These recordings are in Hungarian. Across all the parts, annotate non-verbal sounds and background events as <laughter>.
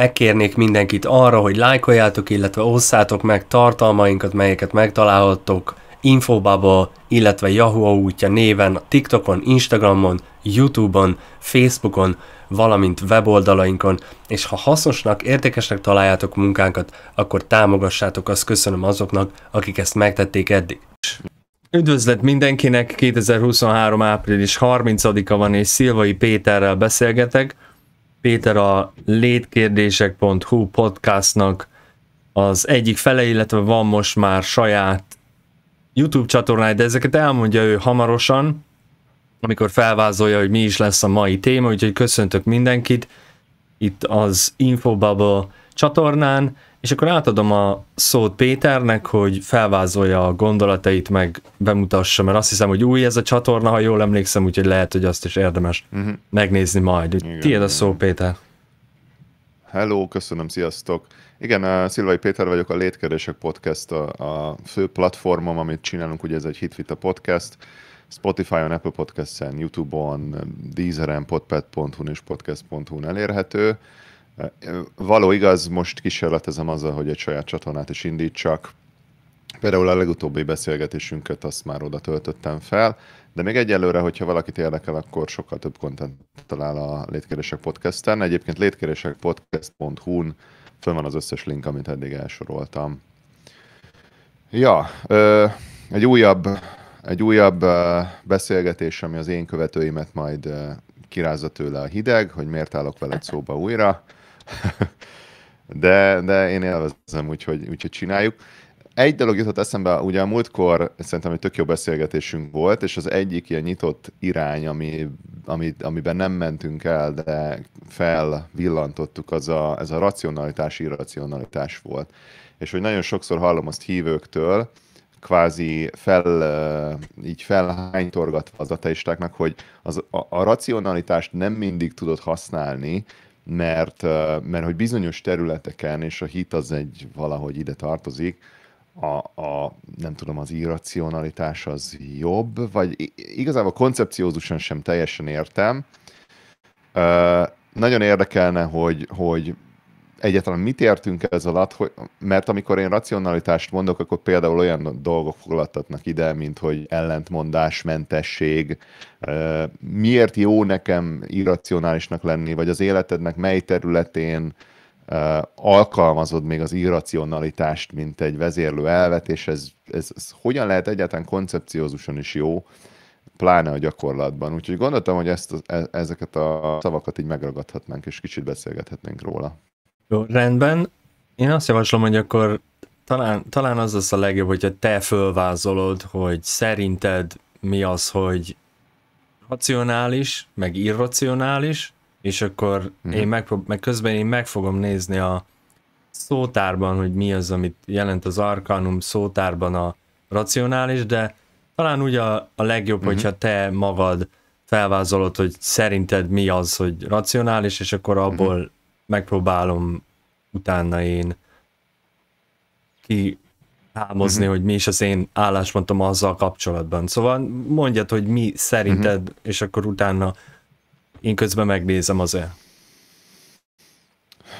Megkérnék mindenkit arra, hogy lájkoljátok, illetve osszátok meg tartalmainkat, melyeket megtalálhattok Infobubble, illetve Yahoo útja néven, TikTokon, Instagramon, Youtube-on, Facebookon, valamint weboldalainkon, és ha hasznosnak, értékesnek találjátok munkánkat, akkor támogassátok, azt köszönöm azoknak, akik ezt megtették eddig. Üdvözlet mindenkinek, 2023. április 30-a van, és Szilvai Péterrel beszélgetek, Péter a létkérdések.hu podcastnak az egyik fele, illetve van most már saját YouTube csatornája, de ezeket elmondja ő hamarosan, amikor felvázolja, hogy mi is lesz a mai téma, úgyhogy köszöntök mindenkit itt az Infobubble csatornán, és akkor átadom a szót Péternek, hogy felvázolja a gondolatait, meg bemutassa, mert azt hiszem, hogy új ez a csatorna, ha jól emlékszem, úgyhogy lehet, hogy azt is érdemes uh-huh. megnézni majd. Igen, Tiéd a szó, Péter. Hello, köszönöm, sziasztok! Igen, eh, Szilvai Péter vagyok, a Létkeresek Podcast a, a fő platformom, amit csinálunk, ugye ez egy Hitvita podcast, Spotify-on, Apple Podcast-en, YouTube-on, Deezeren, podpad.hu-n és podcast.hu-n elérhető Való igaz, most kísérletezem azzal, hogy egy saját csatornát is indítsak. Például a legutóbbi beszélgetésünket azt már oda töltöttem fel, de még egyelőre, hogyha valakit érdekel, akkor sokkal több kontent talál a Létkérések podcasten. Egyébként létkérésekpodcast.hu-n fönn van az összes link, amit eddig elsoroltam. Ja, ö, egy újabb, egy újabb ö, beszélgetés, ami az én követőimet majd ö, kirázza tőle a hideg, hogy miért állok veled szóba újra. <laughs> de, de én élvezem, úgyhogy, úgyhogy csináljuk. Egy dolog jutott eszembe, ugye a múltkor szerintem egy tök jó beszélgetésünk volt, és az egyik ilyen nyitott irány, ami, ami, amiben nem mentünk el, de felvillantottuk, az a, ez a racionalitás, irracionalitás volt. És hogy nagyon sokszor hallom azt hívőktől, kvázi fel, így felhánytorgatva az ateistáknak, hogy az, a, a racionalitást nem mindig tudod használni, mert, mert hogy bizonyos területeken, és a hit az egy valahogy ide tartozik, a, a nem tudom, az irracionalitás az jobb, vagy igazából koncepciózusan sem teljesen értem. Ö, nagyon érdekelne, hogy, hogy egyáltalán mit értünk ez alatt, hogy, mert amikor én racionalitást mondok, akkor például olyan dolgok foglaltatnak ide, mint hogy ellentmondás, mentesség, miért jó nekem irracionálisnak lenni, vagy az életednek mely területén alkalmazod még az irracionalitást, mint egy vezérlő elvet, és ez, ez, ez hogyan lehet egyáltalán koncepciózusan is jó, pláne a gyakorlatban. Úgyhogy gondoltam, hogy ezt, e, ezeket a szavakat így megragadhatnánk, és kicsit beszélgethetnénk róla. Jó, rendben. Én azt javaslom, hogy akkor talán, talán az az a legjobb, hogyha te fölvázolod, hogy szerinted mi az, hogy racionális, meg irracionális, és akkor mm-hmm. én megprób- meg közben én meg fogom nézni a szótárban, hogy mi az, amit jelent az arkanum szótárban a racionális, de talán úgy a, a legjobb, mm-hmm. hogyha te magad felvázolod, hogy szerinted mi az, hogy racionális, és akkor mhm. abból mm-hmm megpróbálom utána én ki hámozni, uh-huh. Mhm. hogy mi is az én álláspontom azzal kapcsolatban. Szóval mondjad, hogy mi szerinted, uh-huh. és akkor utána én közben megnézem azért.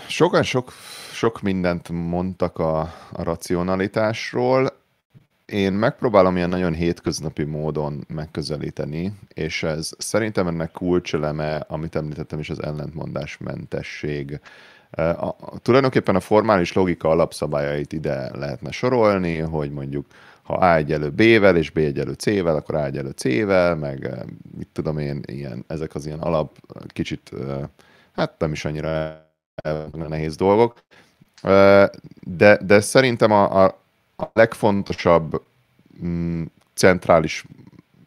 Sokan sok, sok mindent mondtak a, a racionalitásról én megpróbálom ilyen nagyon hétköznapi módon megközelíteni, és ez szerintem ennek kulcseleme, amit említettem is, az ellentmondásmentesség. A, a, tulajdonképpen a formális logika alapszabályait ide lehetne sorolni, hogy mondjuk ha A egyelő B-vel és B egyelő C-vel, akkor A egyelő C-vel, meg mit tudom én, ilyen, ezek az ilyen alap kicsit, hát nem is annyira nehéz dolgok, de, de szerintem a, a, a legfontosabb mm, centrális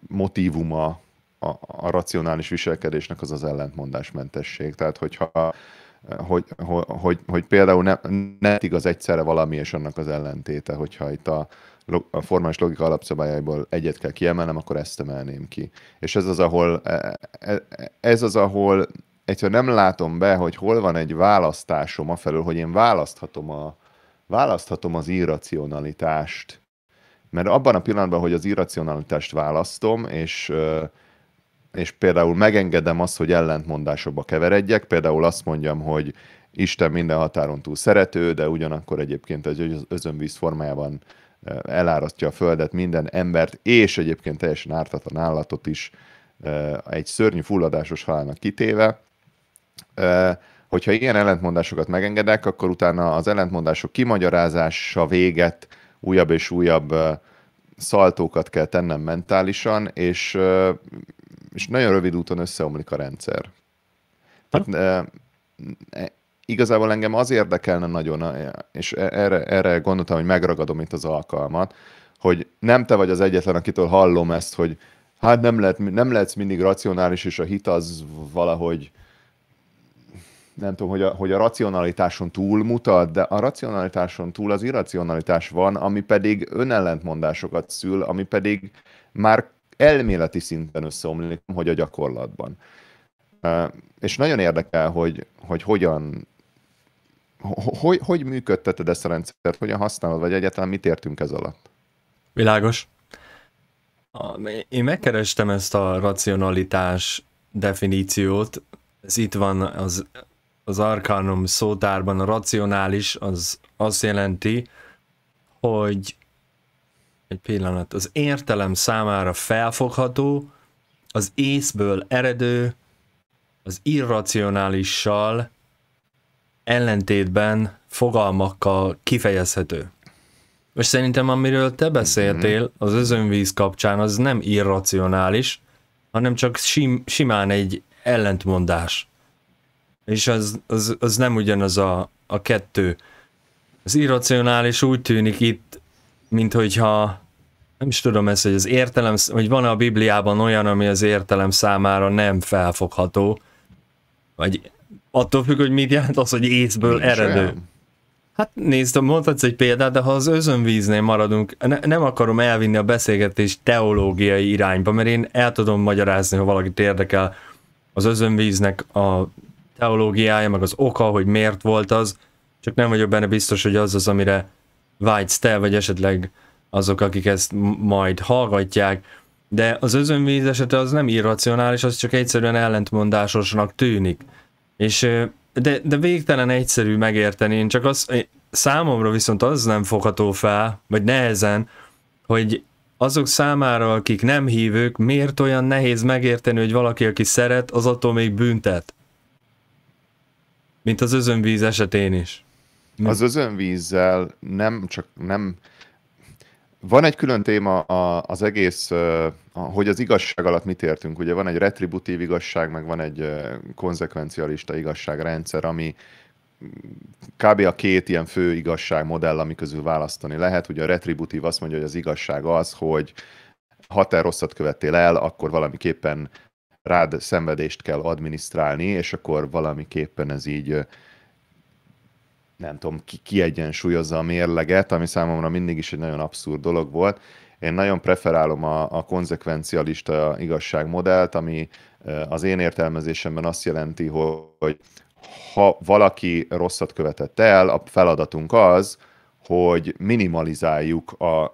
motívuma a, a racionális viselkedésnek az az ellentmondásmentesség. Tehát, hogyha hogy, hogy, hogy, hogy például nem, ne igaz egyszerre valami és annak az ellentéte, hogyha itt a, a formális logika alapszabályaiból egyet kell kiemelnem, akkor ezt emelném ki. És ez az, ahol, e, e, ez az, ahol egyszerűen nem látom be, hogy hol van egy választásom afelől, hogy én választhatom a, választhatom az irracionalitást. Mert abban a pillanatban, hogy az irracionalitást választom, és, és például megengedem azt, hogy ellentmondásokba keveredjek, például azt mondjam, hogy Isten minden határon túl szerető, de ugyanakkor egyébként az özönvíz formájában elárasztja a földet, minden embert, és egyébként teljesen ártatlan állatot is egy szörnyű fulladásos halálnak kitéve hogyha ilyen ellentmondásokat megengedek, akkor utána az ellentmondások kimagyarázása véget újabb és újabb szaltókat kell tennem mentálisan, és, és nagyon rövid úton összeomlik a rendszer. Tehát, e, igazából engem az érdekelne nagyon, és e, erre, erre gondoltam, hogy megragadom itt az alkalmat, hogy nem te vagy az egyetlen, akitől hallom ezt, hogy hát nem, lehet, nem lehetsz mindig racionális, és a hit az valahogy, nem tudom, hogy a, hogy a racionalitáson túl mutat, de a racionalitáson túl az irracionalitás van, ami pedig önellentmondásokat szül, ami pedig már elméleti szinten összeomlik, hogy a gyakorlatban. És nagyon érdekel, hogy, hogy hogyan hogy, hogy működteted ezt a rendszert, hogyan használod, vagy egyáltalán mit értünk ez alatt? Világos. Én megkerestem ezt a racionalitás definíciót, ez itt van az az Arkanum szótárban a racionális az azt jelenti, hogy egy pillanat, az értelem számára felfogható, az észből eredő, az irracionálissal ellentétben fogalmakkal kifejezhető. És szerintem amiről te beszéltél mhm. az özönvíz kapcsán, az nem irracionális, hanem csak sim- simán egy ellentmondás. És az, az, az nem ugyanaz a, a kettő. Az irracionális úgy tűnik itt, mint hogyha nem is tudom ezt, hogy az értelem, hogy van-e a Bibliában olyan, ami az értelem számára nem felfogható, vagy attól függ, hogy mit jelent az, hogy észből Nincs eredő. Olyan. Hát nézd, mondhatsz egy példát, de ha az özönvíznél maradunk, ne, nem akarom elvinni a beszélgetést teológiai irányba, mert én el tudom magyarázni, ha valakit érdekel az özönvíznek a teológiája, meg az oka, hogy miért volt az, csak nem vagyok benne biztos, hogy az az, amire vágysz te, vagy esetleg azok, akik ezt majd hallgatják, de az özönvíz esete az nem irracionális, az csak egyszerűen ellentmondásosnak tűnik. És de, de végtelen egyszerű megérteni, én csak az, számomra viszont az nem fogható fel, vagy nehezen, hogy azok számára, akik nem hívők, miért olyan nehéz megérteni, hogy valaki, aki szeret, az attól még büntet. Mint az özönvíz esetén is. Mint... Az özönvízzel nem csak nem... Van egy külön téma az egész, hogy az igazság alatt mit értünk. Ugye van egy retributív igazság, meg van egy konzekvencialista igazságrendszer, ami kb. a két ilyen fő igazságmodell, ami közül választani lehet. Ugye a retributív azt mondja, hogy az igazság az, hogy ha te rosszat követtél el, akkor valamiképpen rád szenvedést kell adminisztrálni, és akkor valamiképpen ez így nem tudom, ki, kiegyensúlyozza a mérleget, ami számomra mindig is egy nagyon abszurd dolog volt. Én nagyon preferálom a, a konzekvencialista igazságmodellt, ami az én értelmezésemben azt jelenti, hogy ha valaki rosszat követett el, a feladatunk az, hogy minimalizáljuk a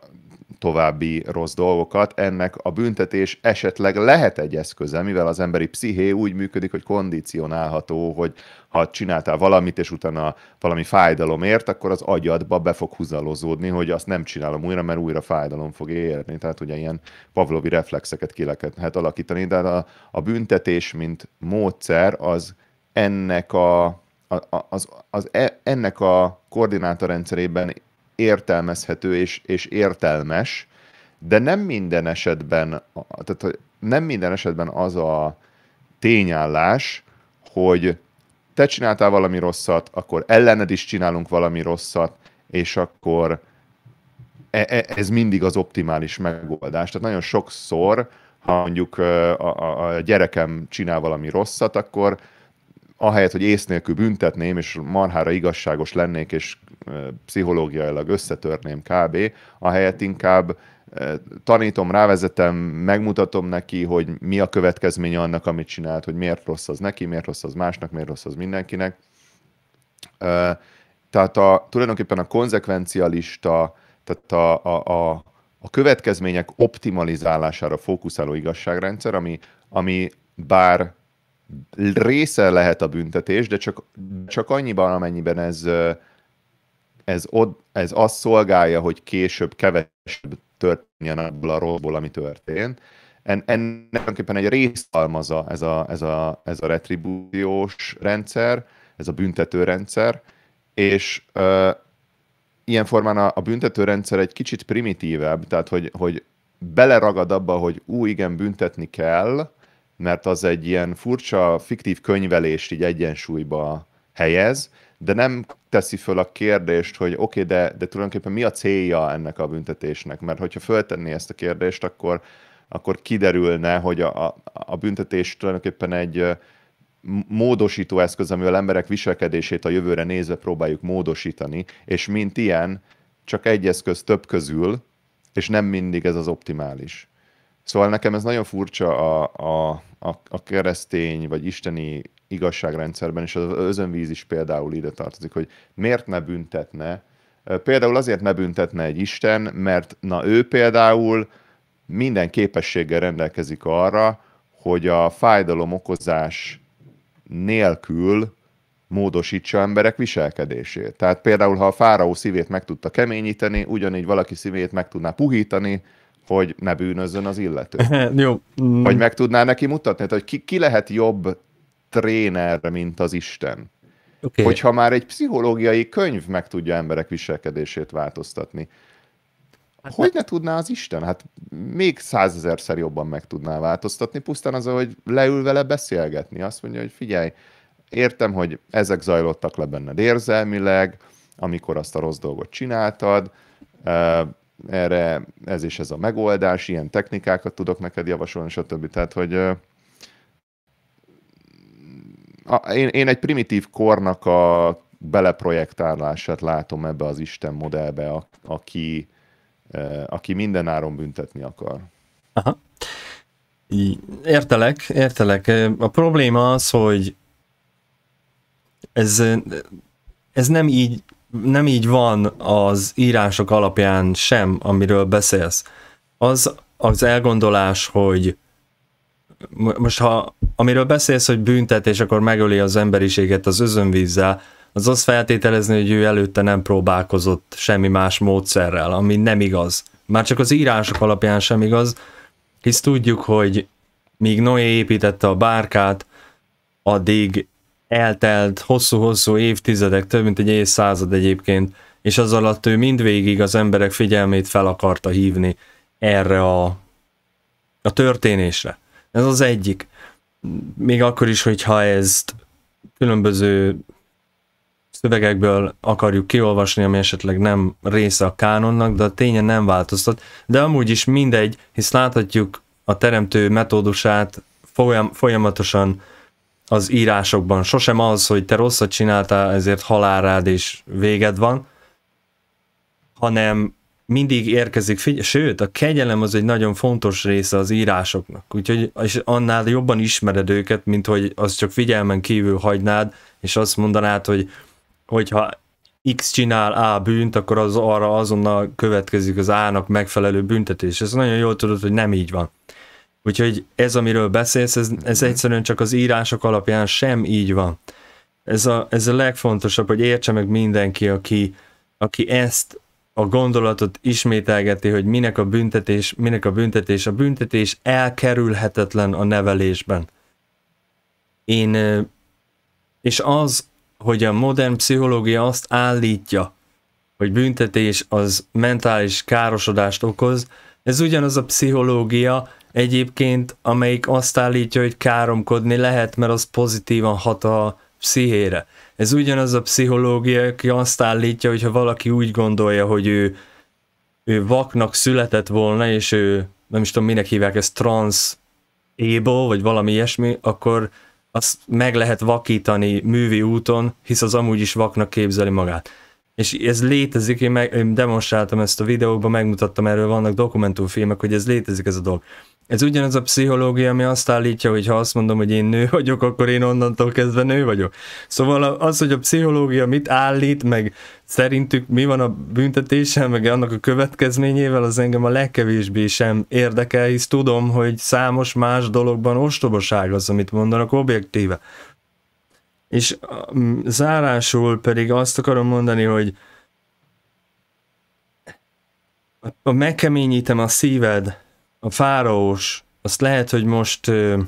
további rossz dolgokat. Ennek a büntetés esetleg lehet egy eszköze, mivel az emberi psziché úgy működik, hogy kondicionálható, hogy ha csináltál valamit, és utána valami fájdalom ért, akkor az agyadba be fog húzalozódni, hogy azt nem csinálom újra, mert újra fájdalom fog érni. Tehát ugye ilyen pavlovi reflexeket ki lehet alakítani, de hát a, a büntetés, mint módszer, az ennek a, a, az, az e, ennek a koordinátorrendszerében értelmezhető és, és értelmes, de nem minden esetben, tehát nem minden esetben az a tényállás, hogy te csináltál valami rosszat, akkor ellened is csinálunk valami rosszat, és akkor e, e, ez mindig az optimális megoldás. Tehát nagyon sokszor, ha mondjuk a, a, a gyerekem csinál valami rosszat, akkor ahelyett, hogy ész nélkül büntetném, és marhára igazságos lennék, és pszichológiailag összetörném kb., ahelyett inkább tanítom, rávezetem, megmutatom neki, hogy mi a következménye annak, amit csinált, hogy miért rossz az neki, miért rossz az másnak, miért rossz az mindenkinek. Tehát a, tulajdonképpen a konzekvencialista, tehát a, a, a, a következmények optimalizálására fókuszáló igazságrendszer, ami, ami bár része lehet a büntetés, de csak, csak annyiban, amennyiben ez, ez, od, ez azt szolgálja, hogy később kevesebb történjen abból a rosszból, ami történt. En, ennek tulajdonképpen egy részalmaza ez a, ez, a, ez a retribúciós rendszer, ez a büntető rendszer, és ö, ilyen formán a, a büntető rendszer egy kicsit primitívebb, tehát hogy, hogy beleragad abba, hogy ú, igen, büntetni kell, mert az egy ilyen furcsa, fiktív könyvelést így egyensúlyba helyez, de nem teszi föl a kérdést, hogy oké, okay, de, de tulajdonképpen mi a célja ennek a büntetésnek, mert hogyha föltenné ezt a kérdést, akkor, akkor kiderülne, hogy a, a, a büntetés tulajdonképpen egy módosító eszköz, amivel emberek viselkedését a jövőre nézve próbáljuk módosítani, és mint ilyen, csak egy eszköz több közül, és nem mindig ez az optimális. Szóval nekem ez nagyon furcsa a, a, a, a keresztény vagy isteni igazságrendszerben, és az özönvíz is például ide tartozik, hogy miért ne büntetne, például azért ne büntetne egy Isten, mert na ő például minden képességgel rendelkezik arra, hogy a fájdalom okozás nélkül módosítsa emberek viselkedését. Tehát például, ha a fáraó szívét meg tudta keményíteni, ugyanígy valaki szívét meg tudná puhítani, hogy ne bűnözzön az illető. <laughs> Jó. Mm. Vagy meg tudná neki mutatni, hogy ki, ki lehet jobb tréner, mint az Isten. Okay. Hogyha már egy pszichológiai könyv meg tudja emberek viselkedését változtatni. Hát hogy ne tudná az Isten? Hát még százezerszer jobban meg tudná változtatni, pusztán az, hogy leül vele beszélgetni. Azt mondja, hogy figyelj, értem, hogy ezek zajlottak le benned érzelmileg, amikor azt a rossz dolgot csináltad, erre ez is ez a megoldás, ilyen technikákat tudok neked javasolni, stb. Tehát, hogy a, én, én egy primitív kornak a beleprojektálását látom ebbe az Isten modellbe, a, aki, aki mindenáron büntetni akar. Aha. Értelek, értelek. A probléma az, hogy ez, ez nem így nem így van az írások alapján sem, amiről beszélsz. Az az elgondolás, hogy most ha amiről beszélsz, hogy büntetés, akkor megöli az emberiséget az özönvízzel, az azt feltételezni, hogy ő előtte nem próbálkozott semmi más módszerrel, ami nem igaz. Már csak az írások alapján sem igaz, hisz tudjuk, hogy míg Noé építette a bárkát, addig eltelt hosszú-hosszú évtizedek, több mint egy évszázad egyébként, és az alatt ő mindvégig az emberek figyelmét fel akarta hívni erre a, a történésre. Ez az egyik. Még akkor is, hogyha ezt különböző szövegekből akarjuk kiolvasni, ami esetleg nem része a kánonnak, de a ténye nem változtat. De amúgy is mindegy, hisz láthatjuk a teremtő metódusát folyam, folyamatosan az írásokban. Sosem az, hogy te rosszat csináltál, ezért halálrád és véged van, hanem mindig érkezik, figy- sőt, a kegyelem az egy nagyon fontos része az írásoknak, úgyhogy és annál jobban ismered őket, mint hogy az csak figyelmen kívül hagynád, és azt mondanád, hogy hogyha X csinál A bűnt, akkor az arra azonnal következik az A-nak megfelelő büntetés. Ez nagyon jól tudod, hogy nem így van. Úgyhogy ez, amiről beszélsz, ez, ez mhm. egyszerűen csak az írások alapján sem így van. Ez a, ez a legfontosabb, hogy értse meg mindenki, aki, aki ezt a gondolatot ismételgeti, hogy minek a büntetés, minek a büntetés. A büntetés elkerülhetetlen a nevelésben. Én, és az, hogy a modern pszichológia azt állítja, hogy büntetés az mentális károsodást okoz, ez ugyanaz a pszichológia, egyébként, amelyik azt állítja, hogy káromkodni lehet, mert az pozitívan hat a pszichére. Ez ugyanaz a pszichológia, aki azt állítja, hogy ha valaki úgy gondolja, hogy ő, ő vaknak született volna, és ő nem is tudom minek hívják, ezt trans able, vagy valami ilyesmi, akkor azt meg lehet vakítani művi úton, hisz az amúgy is vaknak képzeli magát. És ez létezik, én, meg, én demonstráltam ezt a videóban, megmutattam erről, vannak dokumentumfilmek, hogy ez létezik ez a dolog. Ez ugyanaz a pszichológia, ami azt állítja, hogy ha azt mondom, hogy én nő vagyok, akkor én onnantól kezdve nő vagyok. Szóval az, hogy a pszichológia mit állít, meg szerintük mi van a büntetéssel, meg annak a következményével, az engem a legkevésbé sem érdekel, hisz tudom, hogy számos más dologban ostobaság az, amit mondanak objektíve. És mm, zárásul pedig azt akarom mondani, hogy megkeményítem a szíved, a fáraós, azt lehet, hogy most ö,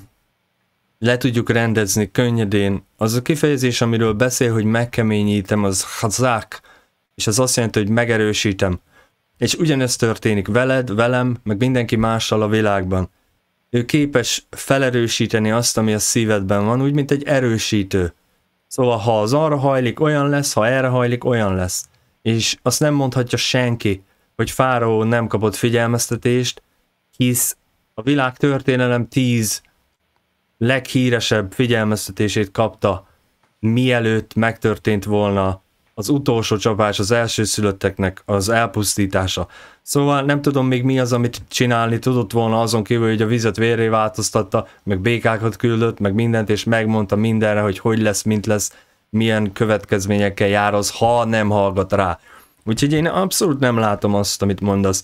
le tudjuk rendezni könnyedén. Az a kifejezés, amiről beszél, hogy megkeményítem, az hazák, és az azt jelenti, hogy megerősítem. És ugyanezt történik veled, velem, meg mindenki mással a világban. Ő képes felerősíteni azt, ami a szívedben van, úgy, mint egy erősítő. Szóval, ha az arra hajlik, olyan lesz, ha erre hajlik, olyan lesz. És azt nem mondhatja senki, hogy Fáraó nem kapott figyelmeztetést, hisz a világ történelem tíz leghíresebb figyelmeztetését kapta, mielőtt megtörtént volna az utolsó csapás az első szülötteknek az elpusztítása. Szóval nem tudom még mi az, amit csinálni tudott volna azon kívül, hogy a vizet vérré változtatta, meg békákat küldött, meg mindent, és megmondta mindenre, hogy hogy lesz, mint lesz, milyen következményekkel jár az, ha nem hallgat rá. Úgyhogy én abszolút nem látom azt, amit mondasz.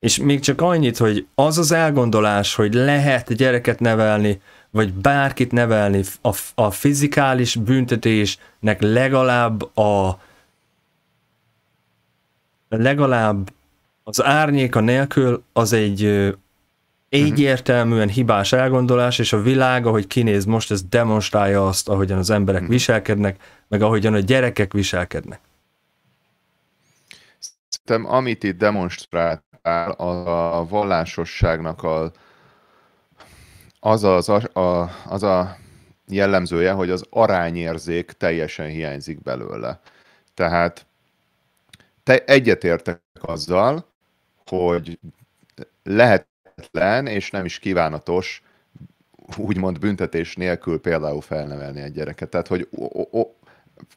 És még csak annyit, hogy az az elgondolás, hogy lehet gyereket nevelni, vagy bárkit nevelni, a, a fizikális büntetésnek legalább a legalább az árnyéka nélkül az egy egyértelműen mhm. hibás elgondolás, és a világ, ahogy kinéz most, ez demonstrálja azt, ahogyan az emberek mhm. viselkednek, meg ahogyan a gyerekek viselkednek. Szerintem, amit itt demonstrált áll, a, a vallásosságnak a, az, az, a, a, az a jellemzője, hogy az arányérzék teljesen hiányzik belőle. Tehát te egyetértek azzal, hogy lehetetlen és nem is kívánatos úgymond büntetés nélkül például felnevelni egy gyereket. Tehát, hogy o, o,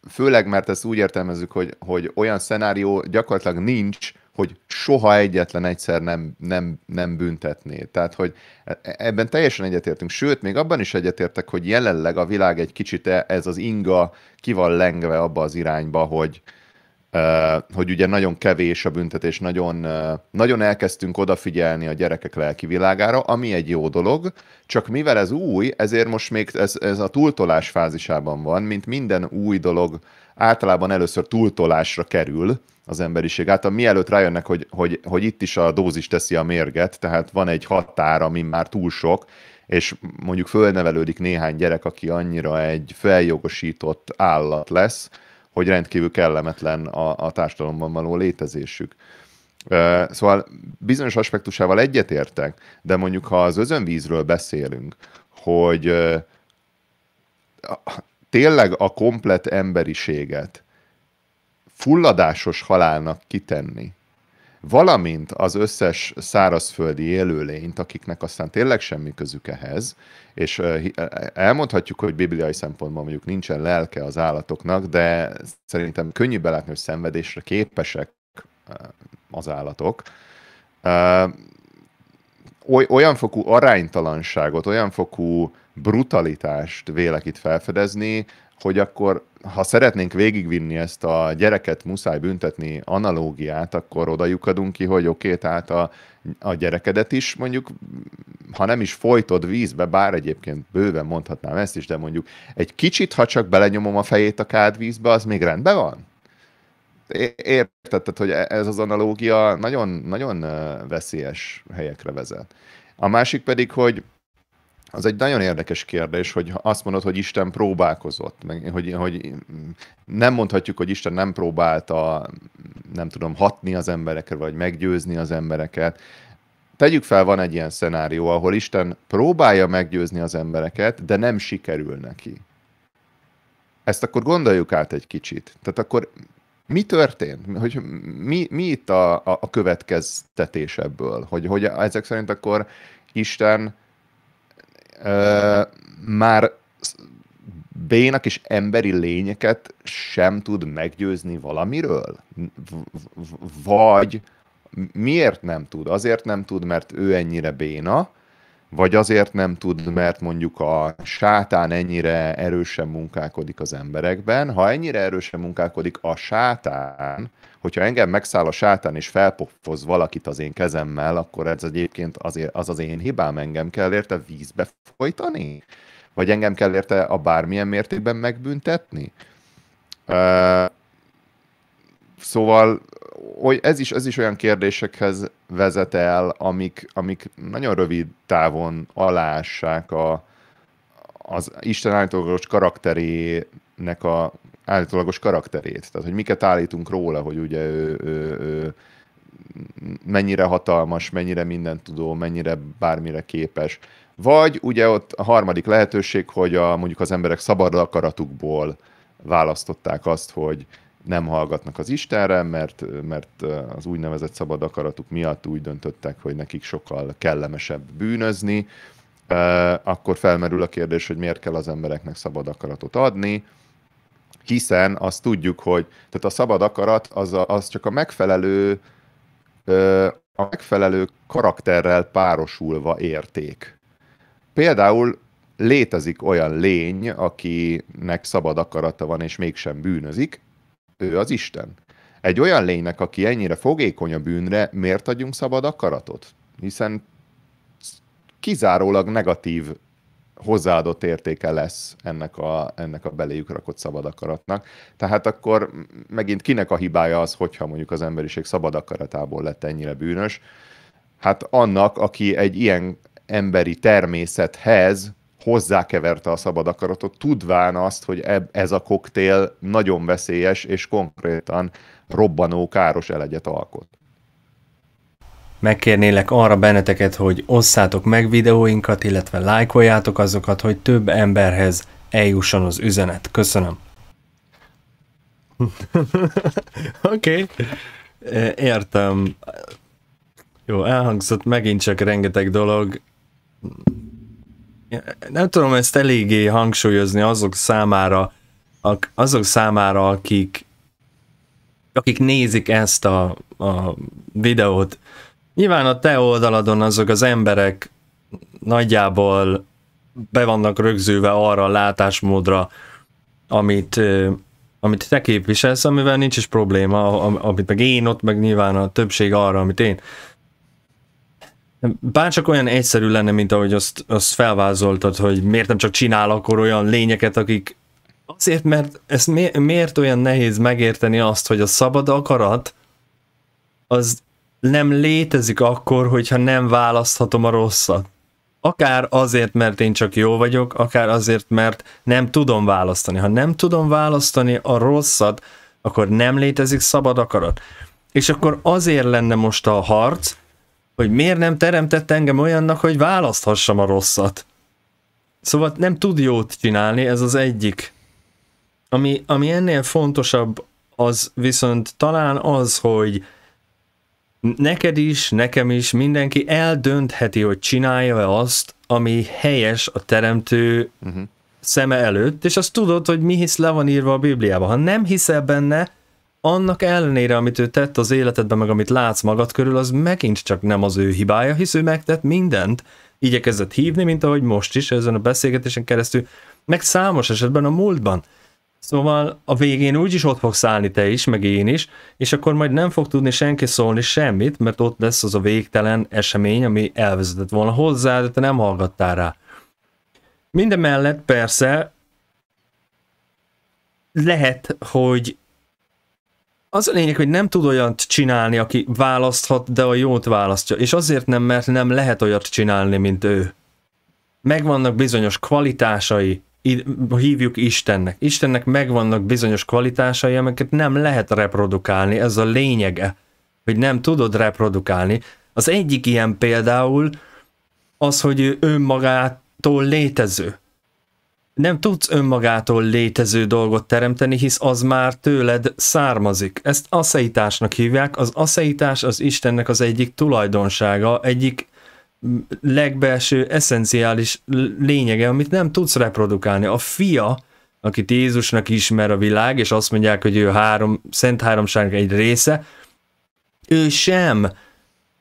főleg, mert ezt úgy értelmezzük, hogy, hogy olyan szenárió gyakorlatilag nincs, hogy soha egyetlen egyszer nem, nem, nem büntetné. Tehát, hogy ebben teljesen egyetértünk. Sőt, még abban is egyetértek, hogy jelenleg a világ egy kicsit e, ez az inga ki van lengve abba az irányba, hogy, e, hogy ugye nagyon kevés a büntetés, nagyon, e, nagyon elkezdtünk odafigyelni a gyerekek lelki világára, ami egy jó dolog, csak mivel ez új, ezért most még ez, ez a túltolás fázisában van, mint minden új dolog általában először túltolásra kerül, az emberiség által, mielőtt rájönnek, hogy, hogy, hogy itt is a dózis teszi a mérget, tehát van egy határ, ami már túl sok, és mondjuk fölnevelődik néhány gyerek, aki annyira egy feljogosított állat lesz, hogy rendkívül kellemetlen a, a társadalomban való létezésük. Szóval bizonyos aspektusával egyetértek, de mondjuk ha az özönvízről beszélünk, hogy tényleg a komplet emberiséget fulladásos halálnak kitenni, valamint az összes szárazföldi élőlényt, akiknek aztán tényleg semmi közük ehhez, és elmondhatjuk, hogy bibliai szempontból mondjuk nincsen lelke az állatoknak, de szerintem könnyű belátni, hogy szenvedésre képesek az állatok, olyan fokú aránytalanságot, olyan fokú brutalitást vélek itt felfedezni, hogy akkor ha szeretnénk végigvinni ezt a gyereket muszáj büntetni analógiát, akkor oda lyukadunk ki, hogy oké, okay, tehát a, a gyerekedet is mondjuk, ha nem is folytod vízbe, bár egyébként bőven mondhatnám ezt is, de mondjuk egy kicsit, ha csak belenyomom a fejét a kádvízbe, az még rendben van? Értetted, hogy ez az analógia nagyon, nagyon veszélyes helyekre vezet. A másik pedig, hogy az egy nagyon érdekes kérdés, hogy azt mondod, hogy Isten próbálkozott, meg, hogy, hogy nem mondhatjuk, hogy Isten nem próbálta, nem tudom, hatni az emberekre, vagy meggyőzni az embereket. Tegyük fel, van egy ilyen szenárió, ahol Isten próbálja meggyőzni az embereket, de nem sikerül neki. Ezt akkor gondoljuk át egy kicsit. Tehát akkor mi történt? Hogy mi, mi itt a, a következtetés ebből? Hogy, hogy ezek szerint akkor Isten már Bénak és emberi lényeket sem tud meggyőzni valamiről? Vagy miért nem tud? Azért nem tud, mert ő ennyire béna, vagy azért nem tud, mert mondjuk a sátán ennyire erősen munkálkodik az emberekben. Ha ennyire erősen munkálkodik a sátán, hogyha engem megszáll a sátán és felpofoz valakit az én kezemmel, akkor ez egyébként azért, az az én hibám, engem kell érte vízbe folytani? Vagy engem kell érte a bármilyen mértékben megbüntetni? Uh, szóval ez is, ez is olyan kérdésekhez vezet el, amik, amik nagyon rövid távon alássák a, az Isten állítólagos karakterének a állítólagos karakterét, tehát hogy miket állítunk róla, hogy ugye ő, ő, ő mennyire hatalmas, mennyire mindent tudó, mennyire bármire képes. Vagy ugye ott a harmadik lehetőség, hogy a, mondjuk az emberek szabad akaratukból választották azt, hogy nem hallgatnak az Istenre, mert, mert az úgynevezett szabad akaratuk miatt úgy döntöttek, hogy nekik sokkal kellemesebb bűnözni, akkor felmerül a kérdés, hogy miért kell az embereknek szabad akaratot adni, hiszen azt tudjuk, hogy tehát a szabad akarat az, a, az csak a megfelelő a megfelelő karakterrel párosulva érték. Például létezik olyan lény, akinek szabad akarata van és mégsem bűnözik, ő az Isten. Egy olyan lénynek, aki ennyire fogékony a bűnre, miért adjunk szabad akaratot? Hiszen kizárólag negatív hozzáadott értéke lesz ennek a, ennek a beléjük rakott szabad akaratnak. Tehát akkor megint kinek a hibája az, hogyha mondjuk az emberiség szabad akaratából lett ennyire bűnös? Hát annak, aki egy ilyen emberi természethez hozzákeverte a szabad akaratot, tudván azt, hogy ez a koktél nagyon veszélyes és konkrétan robbanó, káros elegyet alkot. Megkérnélek arra benneteket, hogy osszátok meg videóinkat, illetve lájkoljátok azokat, hogy több emberhez eljusson az üzenet. Köszönöm. <laughs> Oké. okay. E, értem. Jó, elhangzott megint csak rengeteg dolog. Nem tudom ezt eléggé hangsúlyozni azok számára, azok számára, akik akik nézik ezt a, a videót, Nyilván a te oldaladon azok az emberek nagyjából be vannak rögzülve arra a látásmódra, amit, amit te képviselsz, amivel nincs is probléma, amit meg én ott, meg nyilván a többség arra, amit én. Bár csak olyan egyszerű lenne, mint ahogy azt, azt felvázoltad, hogy miért nem csak csinál akkor olyan lényeket, akik azért, mert ezt miért, miért olyan nehéz megérteni azt, hogy a szabad akarat az nem létezik akkor, hogyha nem választhatom a rosszat. Akár azért, mert én csak jó vagyok, akár azért, mert nem tudom választani. Ha nem tudom választani a rosszat, akkor nem létezik szabad akarat. És akkor azért lenne most a harc, hogy miért nem teremtett engem olyannak, hogy választhassam a rosszat. Szóval nem tud jót csinálni, ez az egyik. Ami, ami ennél fontosabb, az viszont talán az, hogy Neked is, nekem is, mindenki eldöntheti, hogy csinálja-e azt, ami helyes a teremtő uh-huh. szeme előtt, és azt tudod, hogy mi hisz le van írva a Bibliában. Ha nem hiszel benne, annak ellenére, amit ő tett az életedben, meg amit látsz magad körül, az megint csak nem az ő hibája, hisz ő megtett mindent. Igyekezett hívni, mint ahogy most is, ezen a beszélgetésen keresztül, meg számos esetben a múltban. Szóval a végén úgyis ott fogsz állni te is, meg én is, és akkor majd nem fog tudni senki szólni semmit, mert ott lesz az a végtelen esemény, ami elvezetett volna hozzá, de te nem hallgattál rá. Minden mellett persze lehet, hogy az a lényeg, hogy nem tud olyat csinálni, aki választhat, de a jót választja. És azért nem, mert nem lehet olyat csinálni, mint ő. Megvannak bizonyos kvalitásai, hívjuk Istennek. Istennek megvannak bizonyos kvalitásai, amiket nem lehet reprodukálni, ez a lényege, hogy nem tudod reprodukálni. Az egyik ilyen például az, hogy ő önmagától létező. Nem tudsz önmagától létező dolgot teremteni, hisz az már tőled származik. Ezt aszeitásnak hívják, az aszeitás az Istennek az egyik tulajdonsága, egyik legbelső, eszenciális lényege, amit nem tudsz reprodukálni. A fia, akit Jézusnak ismer a világ, és azt mondják, hogy ő három, szent háromság egy része, ő sem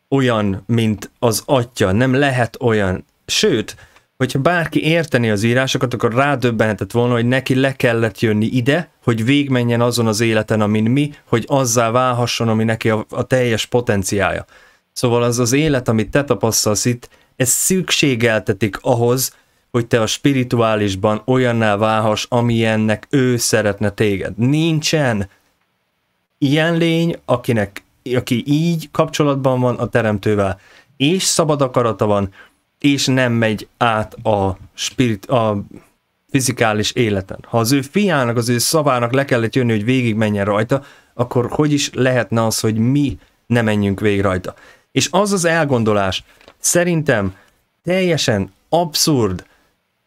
olyan, mint az atya, nem lehet olyan. Sőt, hogyha bárki érteni az írásokat, akkor rádöbbenhetett volna, hogy neki le kellett jönni ide, hogy végmenjen azon az életen, amin mi, hogy azzá válhasson, ami neki a, a teljes potenciája. Szóval az az élet, amit te tapasztalsz itt, ez szükségeltetik ahhoz, hogy te a spirituálisban olyanná válhass, amilyennek ő szeretne téged. Nincsen ilyen lény, akinek, aki így kapcsolatban van a teremtővel, és szabad akarata van, és nem megy át a, spirit, a fizikális életen. Ha az ő fiának, az ő szavának le kellett jönni, hogy végig menjen rajta, akkor hogy is lehetne az, hogy mi ne menjünk végig rajta. És az az elgondolás szerintem teljesen abszurd,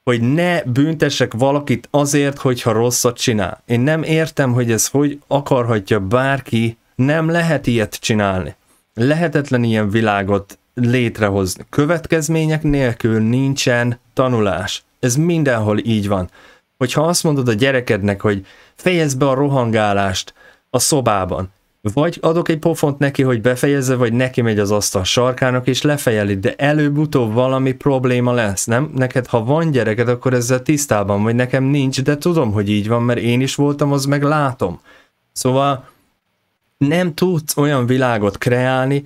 hogy ne büntessek valakit azért, hogyha rosszat csinál. Én nem értem, hogy ez hogy akarhatja bárki, nem lehet ilyet csinálni. Lehetetlen ilyen világot létrehozni. Következmények nélkül nincsen tanulás. Ez mindenhol így van. Hogyha azt mondod a gyerekednek, hogy fejezd be a rohangálást a szobában, vagy adok egy pofont neki, hogy befejezze, vagy neki megy az asztal sarkának, és lefejeli, de előbb-utóbb valami probléma lesz, nem? Neked, ha van gyereked, akkor ezzel tisztában vagy, nekem nincs, de tudom, hogy így van, mert én is voltam, az meg látom. Szóval nem tudsz olyan világot kreálni,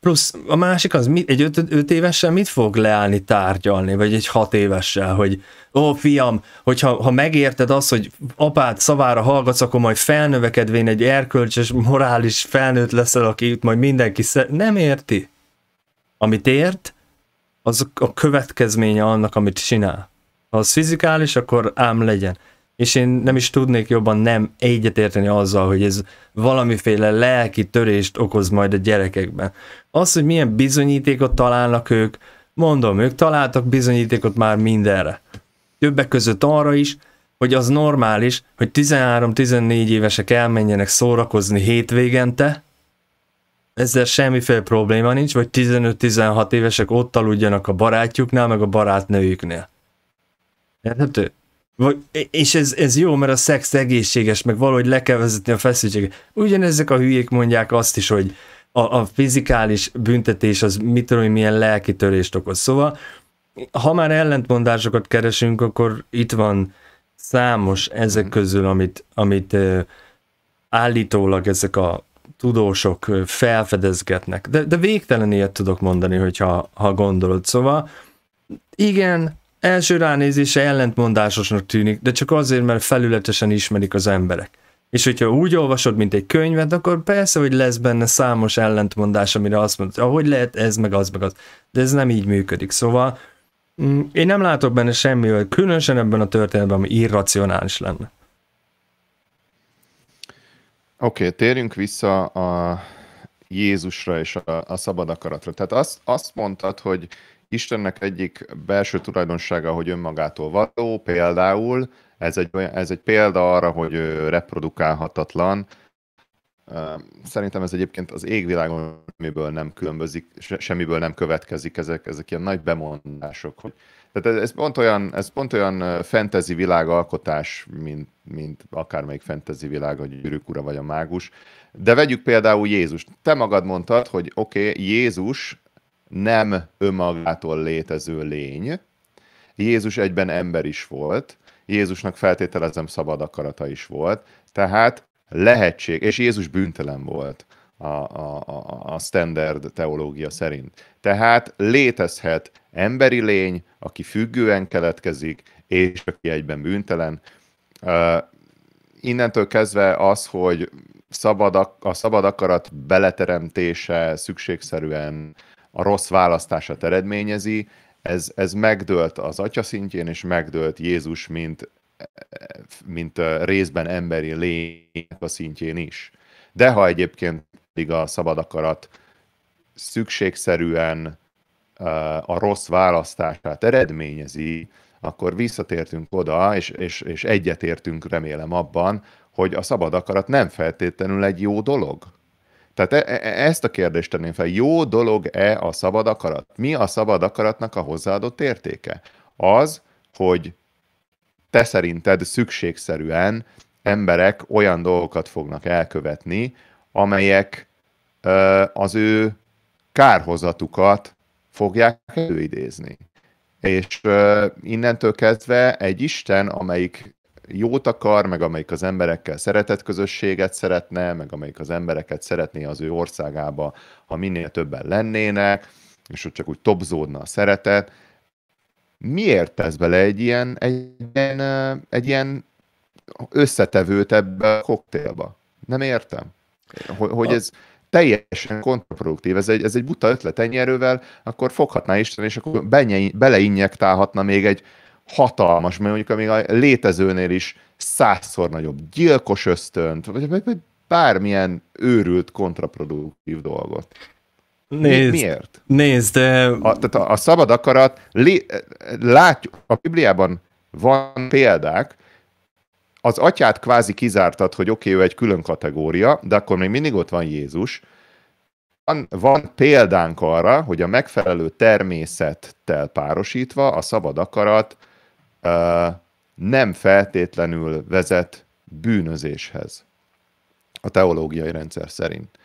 Plusz a másik az, egy öt, öt évessel mit fog leállni tárgyalni, vagy egy hat évessel, hogy ó fiam, hogyha ha megérted azt, hogy apád szavára hallgatsz, akkor majd felnövekedvén egy erkölcsös, morális felnőtt leszel, aki itt majd mindenki szer- nem érti. Amit ért, az a következménye annak, amit csinál. Ha az fizikális, akkor ám legyen és én nem is tudnék jobban nem egyetérteni azzal, hogy ez valamiféle lelki törést okoz majd a gyerekekben. Az, hogy milyen bizonyítékot találnak ők, mondom, ők találtak bizonyítékot már mindenre. Többek között arra is, hogy az normális, hogy 13-14 évesek elmenjenek szórakozni hétvégente, ezzel semmiféle probléma nincs, vagy 15-16 évesek ott aludjanak a barátjuknál, meg a barátnőjüknél. Érthető? Vagy, és ez, ez jó, mert a szex egészséges, meg valahogy le kell vezetni a feszültséget. Ugyanezek a hülyék mondják azt is, hogy a, a fizikális büntetés az mit tudom, hogy milyen törést okoz. Szóval, ha már ellentmondásokat keresünk, akkor itt van számos ezek mhm. közül, amit, amit állítólag ezek a tudósok felfedezgetnek. De, de végtelen ilyet tudok mondani, hogyha, ha gondolod. Szóval igen, első ránézése ellentmondásosnak tűnik, de csak azért, mert felületesen ismerik az emberek. És hogyha úgy olvasod, mint egy könyvet, akkor persze, hogy lesz benne számos ellentmondás, amire azt mondod, ahogy lehet ez, meg az, meg az. De ez nem így működik. Szóval mm, én nem látok benne semmi, hogy különösen ebben a történetben, ami irracionális lenne. Oké, okay, térjünk vissza a Jézusra és a, a szabad akaratra. Tehát azt, azt mondtad, hogy Istennek egyik belső tulajdonsága, hogy önmagától való, például ez egy, ez egy példa arra, hogy reprodukálhatatlan. Szerintem ez egyébként az égvilágon semmiből nem különbözik, semmiből nem következik, ezek, ezek ilyen nagy bemondások. tehát ez, ez, pont olyan, ez pont olyan fantasy világalkotás, mint, mint akármelyik fantasy világ, a gyűrűk ura vagy a mágus. De vegyük például Jézust. Te magad mondtad, hogy oké, okay, Jézus nem önmagától létező lény. Jézus egyben ember is volt, Jézusnak feltételezem szabad akarata is volt, tehát lehetség, és Jézus bűntelen volt a, a, a, a standard teológia szerint. Tehát létezhet emberi lény, aki függően keletkezik, és aki egyben bűntelen. Uh, innentől kezdve az, hogy szabad, a szabad akarat beleteremtése szükségszerűen a rossz választását eredményezi, ez, ez megdőlt az atya szintjén, és megdőlt Jézus, mint, mint részben emberi lény a szintjén is. De ha egyébként pedig a szabad akarat szükségszerűen a rossz választását eredményezi, akkor visszatértünk oda, és, és, és egyetértünk remélem abban, hogy a szabad akarat nem feltétlenül egy jó dolog. Tehát e- e- ezt a kérdést tenném fel, jó dolog-e a szabad akarat? Mi a szabad akaratnak a hozzáadott értéke? Az, hogy te szerinted szükségszerűen emberek olyan dolgokat fognak elkövetni, amelyek ö, az ő kárhozatukat fogják előidézni. És ö, innentől kezdve egy Isten, amelyik jót akar, meg amelyik az emberekkel szeretett közösséget szeretne, meg amelyik az embereket szeretné az ő országába, ha minél többen lennének, és ott csak úgy topzódna a szeretet. Miért tesz bele egy ilyen, egy ilyen, egy ilyen összetevőt ebbe a koktélba? Nem értem. Hogy hogy ez teljesen kontraproduktív, ez egy, ez egy buta ötlet ennyi erővel, akkor foghatná Isten, és akkor beleinjektálhatna még egy hatalmas, mert mondjuk még a létezőnél is százszor nagyobb gyilkos ösztönt, vagy, vagy bármilyen őrült, kontraproduktív dolgot. Nézd, Miért? Nézd, de... A, tehát a, a szabad akarat, lé, látjuk, a Bibliában van példák, az atyát kvázi kizártad, hogy oké, okay, ő egy külön kategória, de akkor még mindig ott van Jézus. Van, van példánk arra, hogy a megfelelő természettel párosítva a szabad akarat nem feltétlenül vezet bűnözéshez a teológiai rendszer szerint.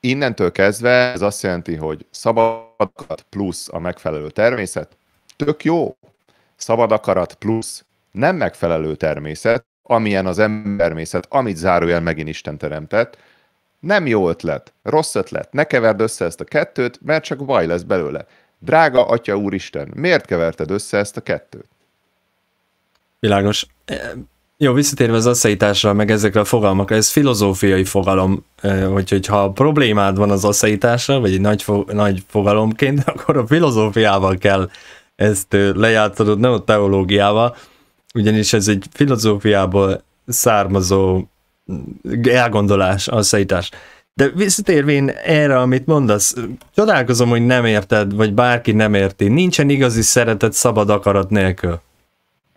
Innentől kezdve ez azt jelenti, hogy szabad akarat plusz a megfelelő természet, tök jó. Szabad akarat plusz nem megfelelő természet, amilyen az embermészet, amit zárójel megint Isten teremtett, nem jó ötlet, rossz ötlet, ne keverd össze ezt a kettőt, mert csak baj lesz belőle. Drága Atya Úristen, miért keverted össze ezt a kettőt? Világos. E, jó, visszatérve az asszaitásra, meg ezekre a fogalmakra, ez filozófiai fogalom, e, hogy ha problémád van az asszaitással, vagy egy nagy, fo- nagy fogalomként, <laughs> akkor a filozófiával kell ezt e, lejátszadod, nem a teológiával, ugyanis ez egy filozófiából származó elgondolás, aszaitás. De visszatérvén erre, amit mondasz, csodálkozom, hogy nem érted, vagy bárki nem érti. Nincsen igazi szeretet szabad akarat nélkül.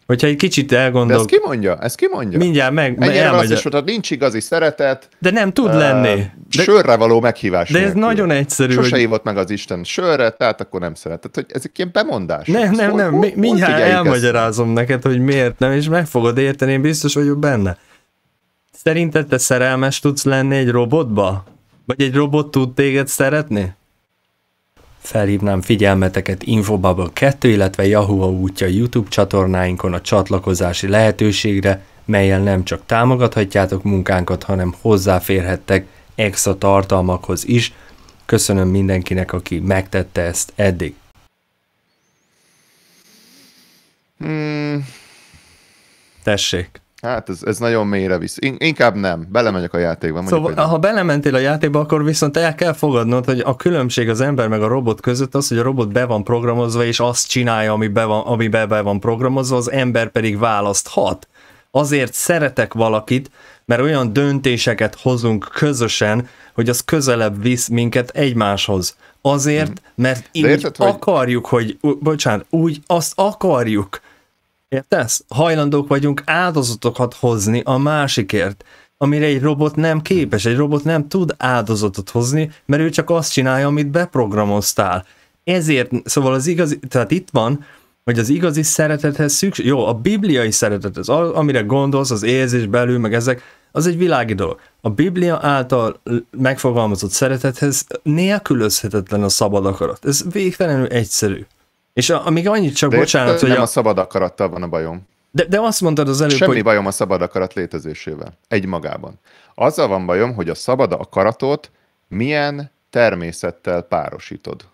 Hogyha egy kicsit elgondol... De ezt ki mondja? Ezt ki mondja? Mindjárt meg, meg elmondja. Azt is hogy nincs igazi szeretet. De nem tud uh, lenni. De, sörre való meghívás De ez nélkül. nagyon egyszerű. Sose hogy... meg az Isten sörre, tehát akkor nem szeretett. Hogy ez egy ilyen bemondás. Nem, nem, nem. mindjárt elmagyarázom ezt? neked, hogy miért nem, és meg fogod érteni, én biztos vagyok benne. Szerinted te szerelmes tudsz lenni egy robotba? Vagy egy robot tud téged szeretni? Felhívnám figyelmeteket Infobaba 2, illetve Yahoo útja YouTube csatornáinkon a csatlakozási lehetőségre, melyel nem csak támogathatjátok munkánkat, hanem hozzáférhettek extra tartalmakhoz is. Köszönöm mindenkinek, aki megtette ezt eddig. Hmm. Tessék. Hát ez, ez nagyon mélyre visz. In, inkább nem, belemegyek a játékba. szóval, nem. ha belementél a játékba, akkor viszont el kell fogadnod, hogy a különbség az ember meg a robot között az, hogy a robot be van programozva, és azt csinálja, ami be van, ami be, be van programozva, az ember pedig választhat. Azért szeretek valakit, mert olyan döntéseket hozunk közösen, hogy az közelebb visz minket egymáshoz. Azért, mhm. mert így érted, így hogy... akarjuk, hogy, bocsánat, úgy azt akarjuk, Értesz? Hajlandók vagyunk áldozatokat hozni a másikért, amire egy robot nem képes, egy robot nem tud áldozatot hozni, mert ő csak azt csinálja, amit beprogramoztál. Ezért, szóval az igazi, tehát itt van, hogy az igazi szeretethez szükség, jó, a bibliai szeretethez, amire gondolsz, az érzés belül, meg ezek, az egy világi dolog. A Biblia által megfogalmazott szeretethez nélkülözhetetlen a szabad akarat. Ez végtelenül egyszerű. És a, amíg annyit csak, de bocsánat, hogy... Nem a... a szabad akarattal van a bajom. De, de azt mondtad az előbb, Semmi hogy... bajom a szabad akarat létezésével, Egy magában. Azzal van bajom, hogy a szabad akaratot milyen természettel párosítod.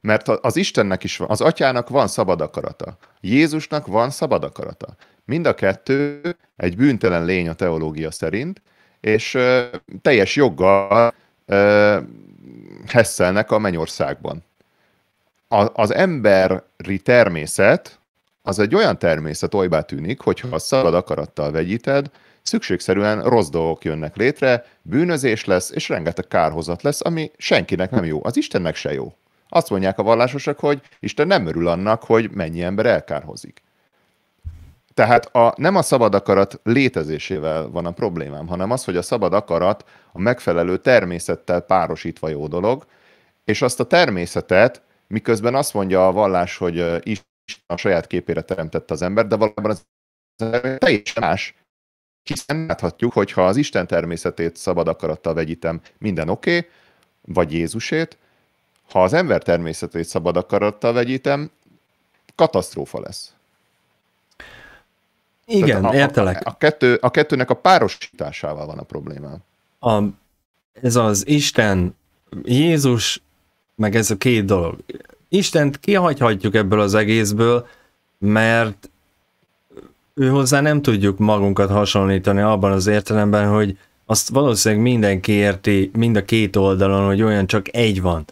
Mert az Istennek is van, az Atyának van szabad akarata, Jézusnak van szabad akarata. Mind a kettő egy bűntelen lény a teológia szerint, és ö, teljes joggal ö, hesszelnek a mennyországban a, az emberi természet az egy olyan természet olybá tűnik, hogyha a szabad akarattal vegyíted, szükségszerűen rossz dolgok jönnek létre, bűnözés lesz, és rengeteg kárhozat lesz, ami senkinek nem jó, az Istennek se jó. Azt mondják a vallásosak, hogy Isten nem örül annak, hogy mennyi ember elkárhozik. Tehát a, nem a szabad akarat létezésével van a problémám, hanem az, hogy a szabad akarat a megfelelő természettel párosítva jó dolog, és azt a természetet miközben azt mondja a vallás, hogy Isten a saját képére teremtette az ember, de valójában az teljesen más. Hiszen láthatjuk, hogy ha az Isten természetét szabad akarattal vegyítem, minden oké, okay, vagy Jézusét, ha az ember természetét szabad akarattal vegyítem, katasztrófa lesz. Igen, a, értelek. A, a, kettő, a kettőnek a párosításával van a probléma. A, ez az Isten, Jézus meg ez a két dolog. Istent kihagyhatjuk ebből az egészből, mert ő hozzá nem tudjuk magunkat hasonlítani abban az értelemben, hogy azt valószínűleg mindenki érti mind a két oldalon, hogy olyan csak egy van.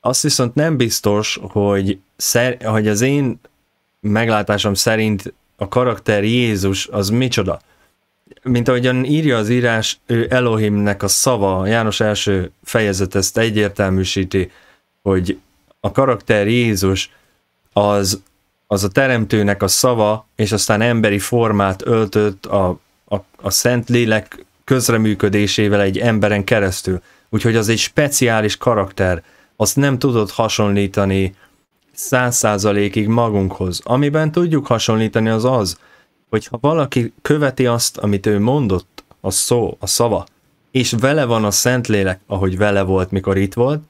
Azt viszont nem biztos, hogy, szer, hogy az én meglátásom szerint a karakter Jézus az micsoda mint ahogyan írja az írás, ő Elohimnek a szava, János első fejezet ezt egyértelműsíti, hogy a karakter Jézus az, az a teremtőnek a szava, és aztán emberi formát öltött a, a, a Szent Lélek közreműködésével egy emberen keresztül. Úgyhogy az egy speciális karakter, azt nem tudod hasonlítani száz százalékig magunkhoz. Amiben tudjuk hasonlítani az az, hogyha valaki követi azt, amit ő mondott, a szó, a szava, és vele van a Szentlélek, ahogy vele volt, mikor itt volt,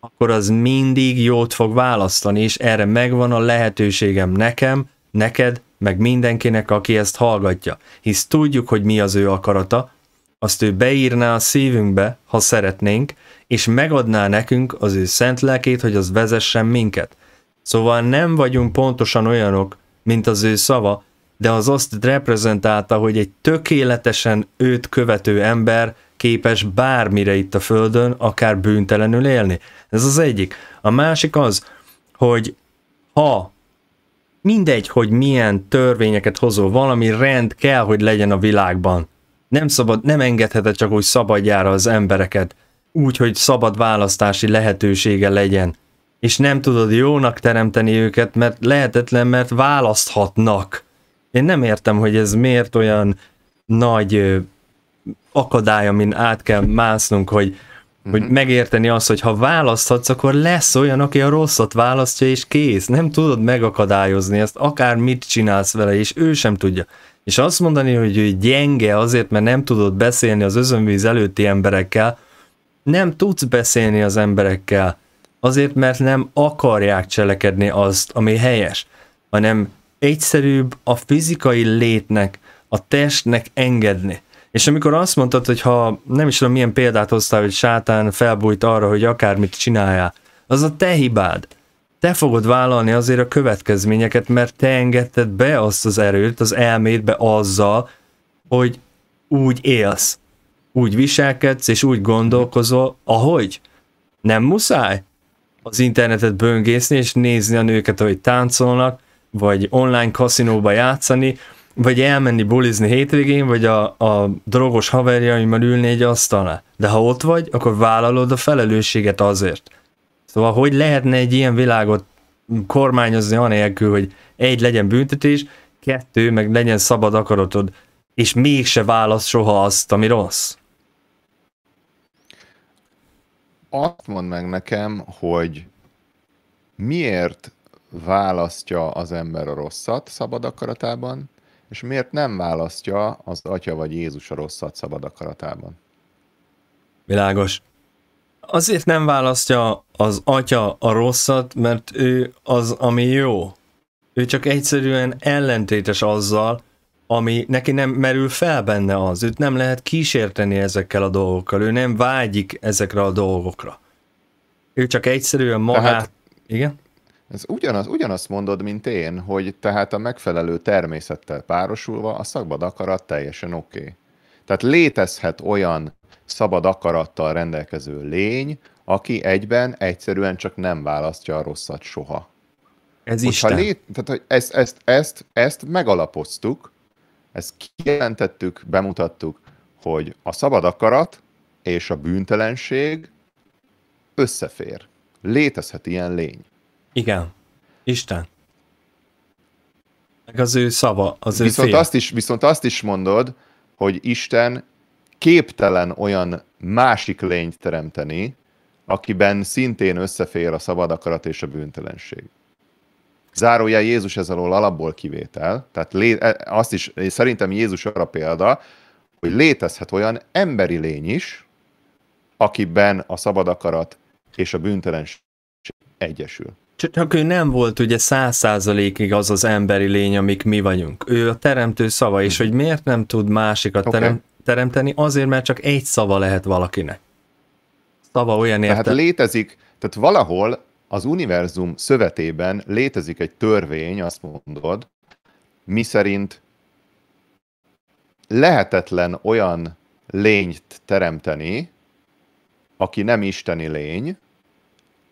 akkor az mindig jót fog választani, és erre megvan a lehetőségem nekem, neked, meg mindenkinek, aki ezt hallgatja. Hisz tudjuk, hogy mi az ő akarata, azt ő beírná a szívünkbe, ha szeretnénk, és megadná nekünk az ő szent lelkét, hogy az vezessen minket. Szóval nem vagyunk pontosan olyanok, mint az ő szava, de az azt reprezentálta, hogy egy tökéletesen őt követő ember képes bármire itt a földön, akár bűntelenül élni. Ez az egyik. A másik az, hogy ha mindegy, hogy milyen törvényeket hozol, valami rend kell, hogy legyen a világban. Nem szabad, nem engedheted csak úgy szabadjára az embereket, úgy, hogy szabad választási lehetősége legyen. És nem tudod jónak teremteni őket, mert lehetetlen, mert választhatnak én nem értem, hogy ez miért olyan nagy akadály, amin át kell másznunk, hogy, hogy uh-huh. megérteni azt, hogy ha választhatsz, akkor lesz olyan, aki a rosszat választja, és kész. Nem tudod megakadályozni ezt, akár mit csinálsz vele, és ő sem tudja. És azt mondani, hogy ő gyenge azért, mert nem tudod beszélni az özönvíz előtti emberekkel, nem tudsz beszélni az emberekkel, azért, mert nem akarják cselekedni azt, ami helyes, hanem egyszerűbb a fizikai létnek, a testnek engedni. És amikor azt mondtad, hogy ha nem is tudom milyen példát hoztál, hogy sátán felbújt arra, hogy akármit csináljál, az a te hibád. Te fogod vállalni azért a következményeket, mert te engedted be azt az erőt az elmédbe azzal, hogy úgy élsz, úgy viselkedsz, és úgy gondolkozol, ahogy. Nem muszáj az internetet böngészni, és nézni a nőket, ahogy táncolnak, vagy online kaszinóba játszani, vagy elmenni bulizni hétvégén, vagy a, a drogos haverjaimmal ülni egy asztalnál. De ha ott vagy, akkor vállalod a felelősséget azért. Szóval hogy lehetne egy ilyen világot kormányozni anélkül, hogy egy legyen büntetés, kettő, meg legyen szabad akaratod, és mégse válasz soha azt, ami rossz. Azt mondd meg nekem, hogy miért választja az ember a rosszat szabad akaratában, és miért nem választja az Atya vagy Jézus a rosszat szabad akaratában? Világos. Azért nem választja az Atya a rosszat, mert ő az, ami jó. Ő csak egyszerűen ellentétes azzal, ami neki nem merül fel benne az. Őt nem lehet kísérteni ezekkel a dolgokkal. Ő nem vágyik ezekre a dolgokra. Ő csak egyszerűen magát... Tehát, igen? Ez ugyanaz, ugyanazt mondod, mint én, hogy tehát a megfelelő természettel párosulva a szabad akarat teljesen oké. Okay. Tehát létezhet olyan szabad akarattal rendelkező lény, aki egyben egyszerűen csak nem választja a rosszat soha. Ez is. tehát, hogy ezt, ezt, ezt, ezt megalapoztuk, ezt kijelentettük, bemutattuk, hogy a szabad akarat és a bűntelenség összefér. Létezhet ilyen lény. Igen. Isten. Meg az ő szava, az viszont ő azt is, Viszont azt is mondod, hogy Isten képtelen olyan másik lényt teremteni, akiben szintén összefér a szabad akarat és a bűntelenség. Zárójel Jézus ez alól alapból kivétel, tehát lé- e- azt is szerintem Jézus arra példa, hogy létezhet olyan emberi lény is, akiben a szabad akarat és a bűntelenség egyesül. Csak ő nem volt ugye száz százalékig az az emberi lény, amik mi vagyunk. Ő a teremtő szava, és hogy miért nem tud másikat okay. terem, teremteni, azért, mert csak egy szava lehet valakinek. Szava olyan érte. Tehát létezik, tehát valahol az univerzum szövetében létezik egy törvény, azt mondod, mi szerint lehetetlen olyan lényt teremteni, aki nem isteni lény,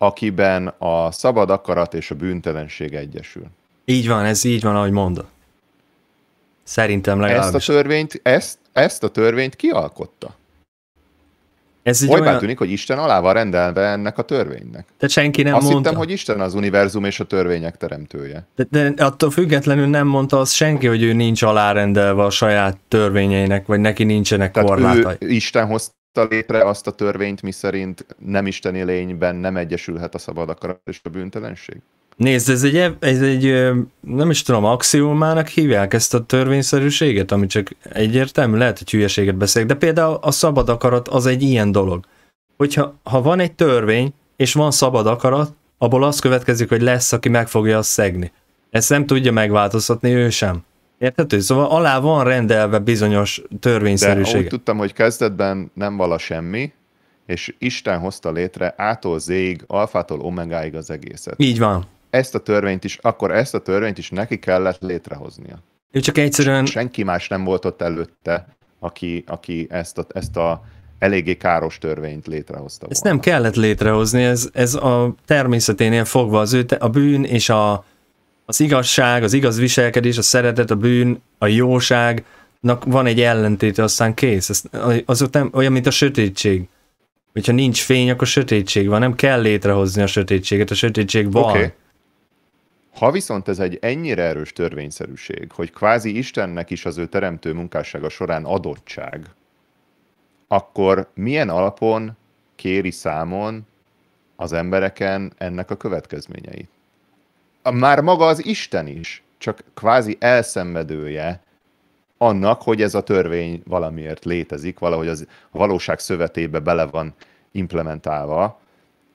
akiben a szabad akarat és a bűntelenség egyesül. Így van, ez így van, ahogy mondod. Szerintem legalábbis. Ezt a törvényt, ezt, ezt a törvényt kialkotta? Ez így olyan... tűnik, hogy Isten alá van rendelve ennek a törvénynek. De senki nem Azt mondta. hittem, hogy Isten az univerzum és a törvények teremtője. De, de attól függetlenül nem mondta az senki, hogy ő nincs alárendelve a saját törvényeinek, vagy neki nincsenek Tehát korlátai. Ő Isten hozta hozta létre azt a törvényt, miszerint nem isteni lényben nem egyesülhet a szabad akarat és a büntelenség? Nézd, ez egy, ez egy, nem is tudom, axiomának hívják ezt a törvényszerűséget, ami csak egyértelmű, lehet, hogy hülyeséget beszélek, de például a szabad akarat az egy ilyen dolog. Hogyha ha van egy törvény, és van szabad akarat, abból az következik, hogy lesz, aki meg fogja azt szegni. Ezt nem tudja megváltoztatni ő sem. Érthető? Szóval alá van rendelve bizonyos törvényszerűség. De úgy tudtam, hogy kezdetben nem vala semmi, és Isten hozta létre ától zég, alfától omegáig az egészet. Így van. Ezt a törvényt is, akkor ezt a törvényt is neki kellett létrehoznia. Ő csak egyszerűen... Senki más nem volt ott előtte, aki, aki ezt a, ezt a eléggé káros törvényt létrehozta volna. nem kellett létrehozni, ez, ez a természeténél fogva az ő, a bűn és a, az igazság, az igaz viselkedés, a szeretet, a bűn, a jóság, van egy ellentéte, aztán kész. Ez, ott nem olyan, mint a sötétség. Hogyha nincs fény, akkor sötétség van. Nem kell létrehozni a sötétséget, a sötétség van. Okay. Ha viszont ez egy ennyire erős törvényszerűség, hogy kvázi Istennek is az ő teremtő munkássága során adottság, akkor milyen alapon kéri számon az embereken ennek a következményeit? már maga az Isten is csak kvázi elszenvedője annak, hogy ez a törvény valamiért létezik, valahogy az a valóság szövetébe bele van implementálva.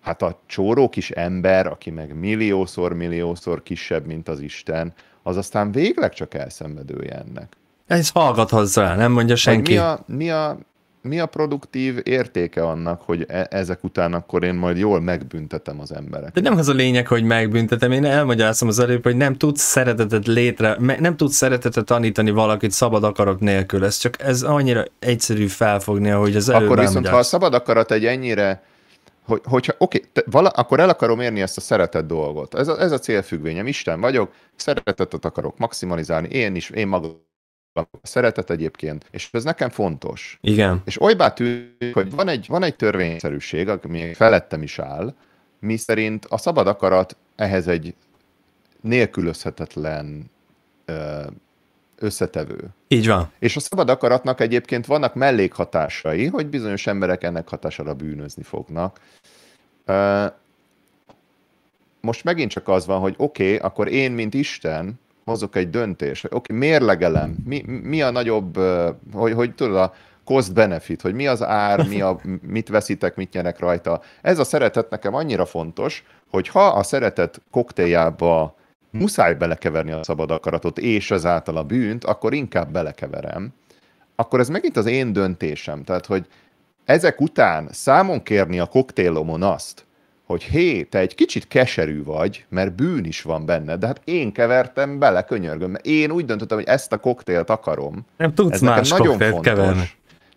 Hát a csóró kis ember, aki meg milliószor-milliószor kisebb, mint az Isten, az aztán végleg csak elszenvedője ennek. Ez hallgat hozzá, nem mondja senki. mi a, mi a mi a produktív értéke annak, hogy e- ezek után akkor én majd jól megbüntetem az embereket? De nem az a lényeg, hogy megbüntetem, én elmagyarázom az előbb, hogy nem tudsz szeretetet létre, nem tudsz szeretetet tanítani valakit szabad akarat nélkül, ez csak ez annyira egyszerű felfogni, hogy az előbb Akkor viszont, elmagyarsz. ha a szabad akarat egy ennyire hogy, hogyha, oké, te, vala, akkor el akarom érni ezt a szeretet dolgot. Ez a, ez a célfüggvényem, Isten vagyok, szeretetet akarok maximalizálni, én is, én magam a szeretet egyébként, és ez nekem fontos. Igen. És olybá tűnik, hogy van egy, van egy törvényszerűség, ami felettem is áll, mi szerint a szabad akarat ehhez egy nélkülözhetetlen összetevő. Így van. És a szabad akaratnak egyébként vannak mellékhatásai, hogy bizonyos emberek ennek hatására bűnözni fognak. Most megint csak az van, hogy oké, okay, akkor én, mint Isten, hozok egy döntést, hogy oké, okay, mérlegelem, mi, mi a nagyobb, hogy, hogy tudod, a cost benefit, hogy mi az ár, mi a, <laughs> mit veszítek, mit nyerek rajta. Ez a szeretet nekem annyira fontos, hogy ha a szeretet koktéljába muszáj belekeverni a szabad akaratot, és ezáltal a bűnt, akkor inkább belekeverem. Akkor ez megint az én döntésem. Tehát, hogy ezek után számon kérni a koktélomon azt, hogy hé, te egy kicsit keserű vagy, mert bűn is van benne, de hát én kevertem bele, könyörgöm. Mert én úgy döntöttem, hogy ezt a koktélt akarom. Nem tudsz Ez más nagyon fontos. Keverni.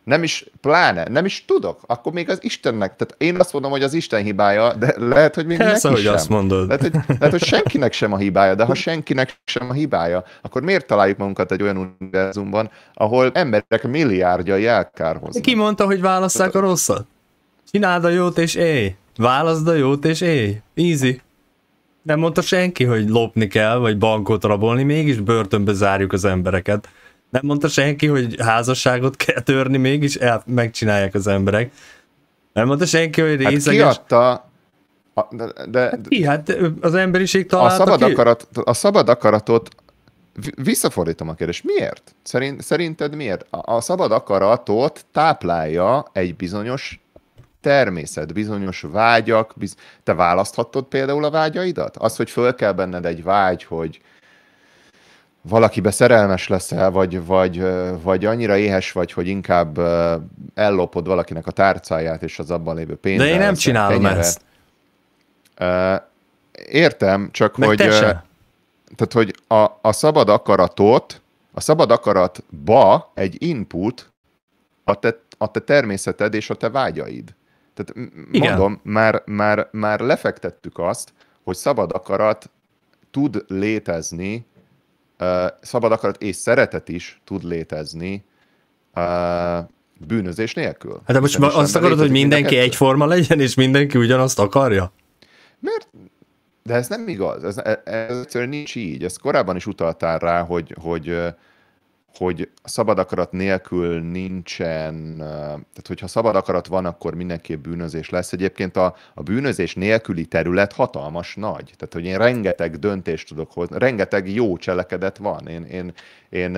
Nem is, pláne, nem is tudok. Akkor még az Istennek, tehát én azt mondom, hogy az Isten hibája, de lehet, hogy még Persze, neki hogy sem. azt mondod. Lehet hogy, lehet, hogy senkinek sem a hibája, de ha senkinek sem a hibája, akkor miért találjuk magunkat egy olyan univerzumban, ahol emberek milliárdja jelkárhoz. Ki mondta, hogy válasszák a rosszat? Csináld a jót és élj! Válaszd a jót és élj. Easy. Nem mondta senki, hogy lopni kell, vagy bankot rabolni, mégis börtönbe zárjuk az embereket. Nem mondta senki, hogy házasságot kell törni, mégis el, megcsinálják az emberek. Nem mondta senki, hogy részeges... Hát kiadta, de, de, hát ki, hát az emberiség találta a szabad, ki? Akarat, a szabad akaratot visszafordítom a kérdést. Miért? Szerint, szerinted miért? a szabad akaratot táplálja egy bizonyos természet, bizonyos vágyak, biz... te választhattad például a vágyaidat? Az, hogy föl kell benned egy vágy, hogy valakibe szerelmes leszel, vagy, vagy, vagy annyira éhes vagy, hogy inkább ellopod valakinek a tárcáját és az abban lévő pénzt. De én nem csinálom kenyeret. ezt. Értem, csak Meg hogy... Tehát, hogy a, a szabad akaratot, a szabad akaratba egy input a te, a te természeted és a te vágyaid. Tehát Igen. mondom, már, már, már lefektettük azt, hogy szabad akarat tud létezni, uh, szabad akarat és szeretet is tud létezni uh, bűnözés nélkül. Hát de most Szerintem azt akarod, létezik, hogy mindenki mind egyforma legyen, és mindenki ugyanazt akarja? Mert de ez nem igaz, ez, ez egyszerűen nincs így. Ezt korábban is utaltál rá, hogy, hogy, hogy szabad akarat nélkül nincsen, tehát hogyha szabad akarat van, akkor mindenképp bűnözés lesz. Egyébként a, a bűnözés nélküli terület hatalmas nagy. Tehát, hogy én rengeteg döntést tudok hozni, rengeteg jó cselekedet van. Én, én, én,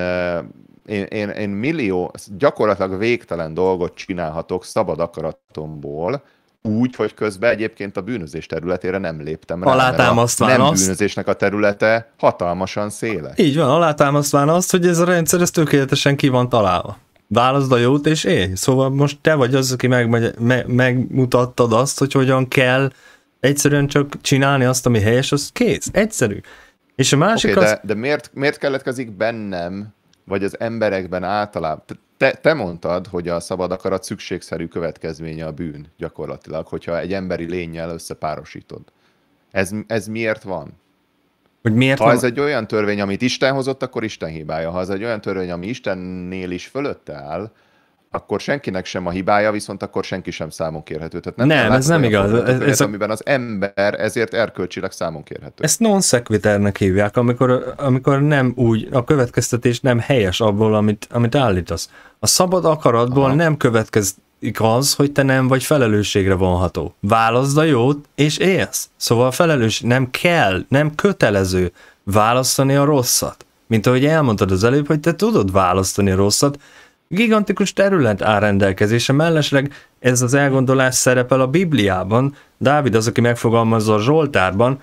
én, én, én millió, gyakorlatilag végtelen dolgot csinálhatok szabad akaratomból, úgy, hogy közben egyébként a bűnözés területére nem léptem rá. Alátámasztván a nem azt, bűnözésnek a területe hatalmasan széle. Így van, alátámasztván azt, hogy ez a rendszer ez tökéletesen ki van találva. Válaszd a jót és én. Szóval most te vagy az, aki meg, meg, megmutattad azt, hogy hogyan kell egyszerűen csak csinálni azt, ami helyes, az kész. Egyszerű. És a másik okay, az... De, de miért, miért keletkezik bennem, vagy az emberekben általában? te, te mondtad, hogy a szabad akarat szükségszerű következménye a bűn gyakorlatilag, hogyha egy emberi lényel összepárosítod. Ez, ez miért van? Hogy miért ha van? ez egy olyan törvény, amit Isten hozott, akkor Isten hibája. Ha ez egy olyan törvény, ami Istennél is fölötte áll, akkor senkinek sem a hibája, viszont akkor senki sem számon kérhető. Tehát nem, nem ez nem igaz. Ez, ez a... Amiben az ember ezért erkölcsileg számon kérhető. Ezt non sequiternek hívják, amikor, amikor nem úgy, a következtetés nem helyes abból, amit, amit állítasz. A szabad akaratból Aha. nem következik az, hogy te nem vagy felelősségre vonható. Válaszd a jót, és élsz. Szóval a felelős nem kell, nem kötelező választani a rosszat. Mint ahogy elmondtad az előbb, hogy te tudod választani a rosszat, gigantikus terület áll rendelkezése. mellesleg ez az elgondolás szerepel a Bibliában, Dávid az, aki megfogalmazza a Zsoltárban,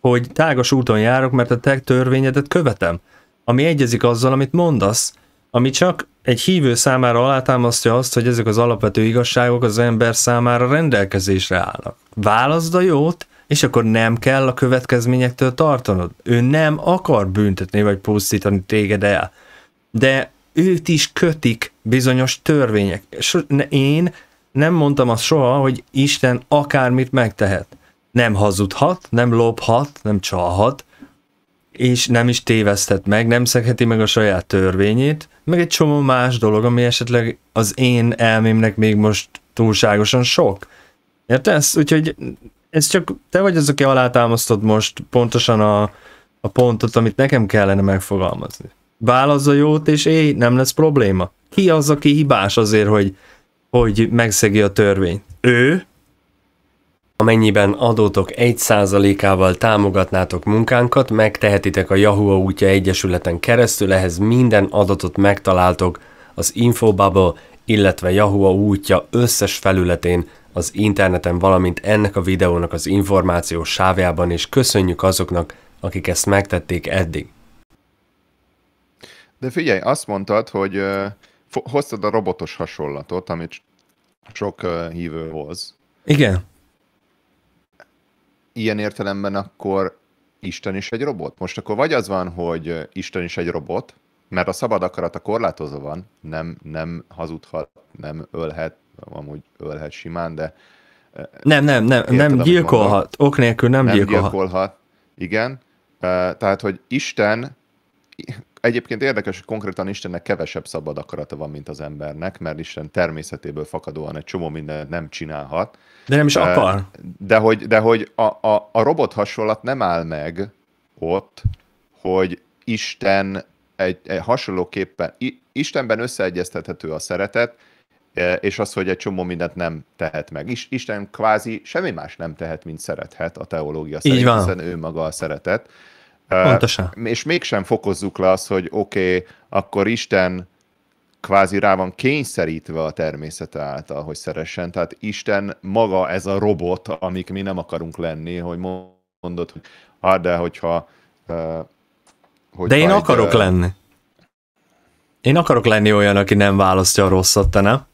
hogy tágas úton járok, mert a te törvényedet követem, ami egyezik azzal, amit mondasz, ami csak egy hívő számára alátámasztja azt, hogy ezek az alapvető igazságok az ember számára rendelkezésre állnak. Válaszd a jót, és akkor nem kell a következményektől tartanod. Ő nem akar büntetni vagy pusztítani téged el. De őt is kötik bizonyos törvények. So, én nem mondtam azt soha, hogy Isten akármit megtehet. Nem hazudhat, nem lophat, nem csalhat, és nem is téveszthet meg, nem szegheti meg a saját törvényét, meg egy csomó más dolog, ami esetleg az én elmémnek még most túlságosan sok. Értesz? Úgyhogy ez csak te vagy az, aki alátámasztod most pontosan a, a pontot, amit nekem kellene megfogalmazni válasz az a jót, és éj, nem lesz probléma. Ki az, aki hibás azért, hogy, hogy megszegi a törvényt? Ő, Amennyiben adótok 1%-ával támogatnátok munkánkat, megtehetitek a Yahoo útja egyesületen keresztül, ehhez minden adatot megtaláltok az Infobubble, illetve Yahoo útja összes felületén, az interneten, valamint ennek a videónak az információs sávjában, és köszönjük azoknak, akik ezt megtették eddig. De figyelj, azt mondtad, hogy uh, hoztad a robotos hasonlatot, amit sok uh, hívő hoz. Igen. Ilyen értelemben akkor Isten is egy robot. Most akkor vagy az van, hogy Isten is egy robot, mert a szabad akarat a korlátozó van, nem, nem hazudhat, nem ölhet, amúgy ölhet simán, de... Nem, nem, nem, érted, nem gyilkolhat, ok nélkül nem, nem gyilkolhat. gyilkolhat. Igen, tehát, hogy Isten Egyébként érdekes, hogy konkrétan Istennek kevesebb szabad akarata van, mint az embernek, mert Isten természetéből fakadóan egy csomó mindent nem csinálhat. De nem is de, akar. De hogy, de hogy a, a, a robot hasonlat nem áll meg ott, hogy Isten egy, egy hasonlóképpen, Istenben összeegyeztethető a szeretet, e, és az, hogy egy csomó mindent nem tehet meg. Isten kvázi semmi más nem tehet, mint szerethet a teológia Így szerint, van. hiszen ő maga a szeretet. Pontosan. Uh, és mégsem fokozzuk le azt, hogy oké, okay, akkor Isten kvázi rá van kényszerítve a természete által, hogy szeressen. Tehát Isten maga ez a robot, amik mi nem akarunk lenni, hogy mondod, hogy hát de hogyha... Uh, hogy de én majd, akarok uh, lenni. Én akarok lenni olyan, aki nem választja a rosszat, te nem?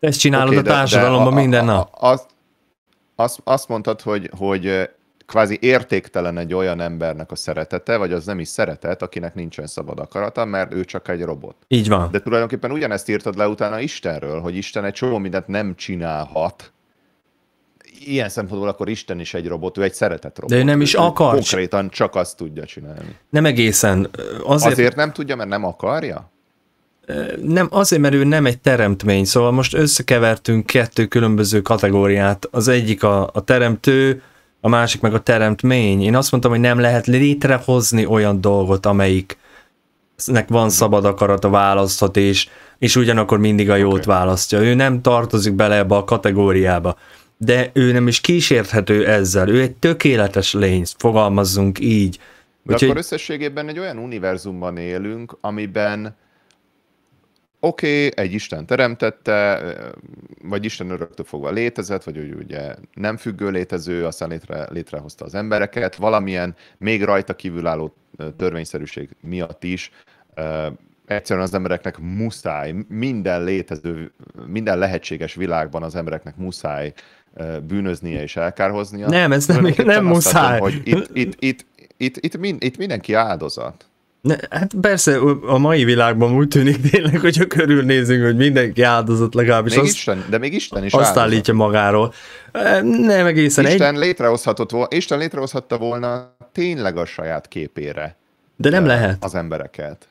Ezt csinálod okay, a társadalomban de de minden nap. a, azt, azt mondtad, hogy, hogy kvázi értéktelen egy olyan embernek a szeretete, vagy az nem is szeretet, akinek nincsen szabad akarata, mert ő csak egy robot. Így van. De tulajdonképpen ugyanezt írtad le utána Istenről, hogy Isten egy csomó mindent nem csinálhat, ilyen szempontból akkor Isten is egy robot, ő egy szeretett robot. De ő nem is akar. Konkrétan csak azt tudja csinálni. Nem egészen. Azért, azért nem tudja, mert nem akarja? Nem, azért, mert ő nem egy teremtmény, szóval most összekevertünk kettő különböző kategóriát. Az egyik a, a teremtő, a másik meg a teremtmény. Én azt mondtam, hogy nem lehet létrehozni olyan dolgot, amelyik nek van szabad akarata, választhat, és, és ugyanakkor mindig a jót okay. választja. Ő nem tartozik bele ebbe a kategóriába. De ő nem is kísérthető ezzel. Ő egy tökéletes lény, fogalmazzunk így. De Úgyhogy... akkor összességében egy olyan univerzumban élünk, amiben oké, okay, egy Isten teremtette, vagy Isten öröktől fogva létezett, vagy hogy ugye nem függő létező, aztán létre, létrehozta az embereket, valamilyen még rajta kívülálló törvényszerűség miatt is egyszerűen az embereknek muszáj, minden létező, minden lehetséges világban az embereknek muszáj bűnöznie és elkárhoznia. Nem, ez nem, nem muszáj. Adom, hogy itt, itt, itt, itt, itt, itt mindenki áldozat. Ne, hát persze, a mai világban úgy tűnik tényleg, hogyha körülnézünk, hogy mindenki áldozat legalábbis. Még azt, Isten, de még Isten is Azt áldozat. állítja magáról. Nem egészen Isten, egy... létrehozhatott volna, Isten létrehozhatta volna tényleg a saját képére. De nem lehet. Az embereket.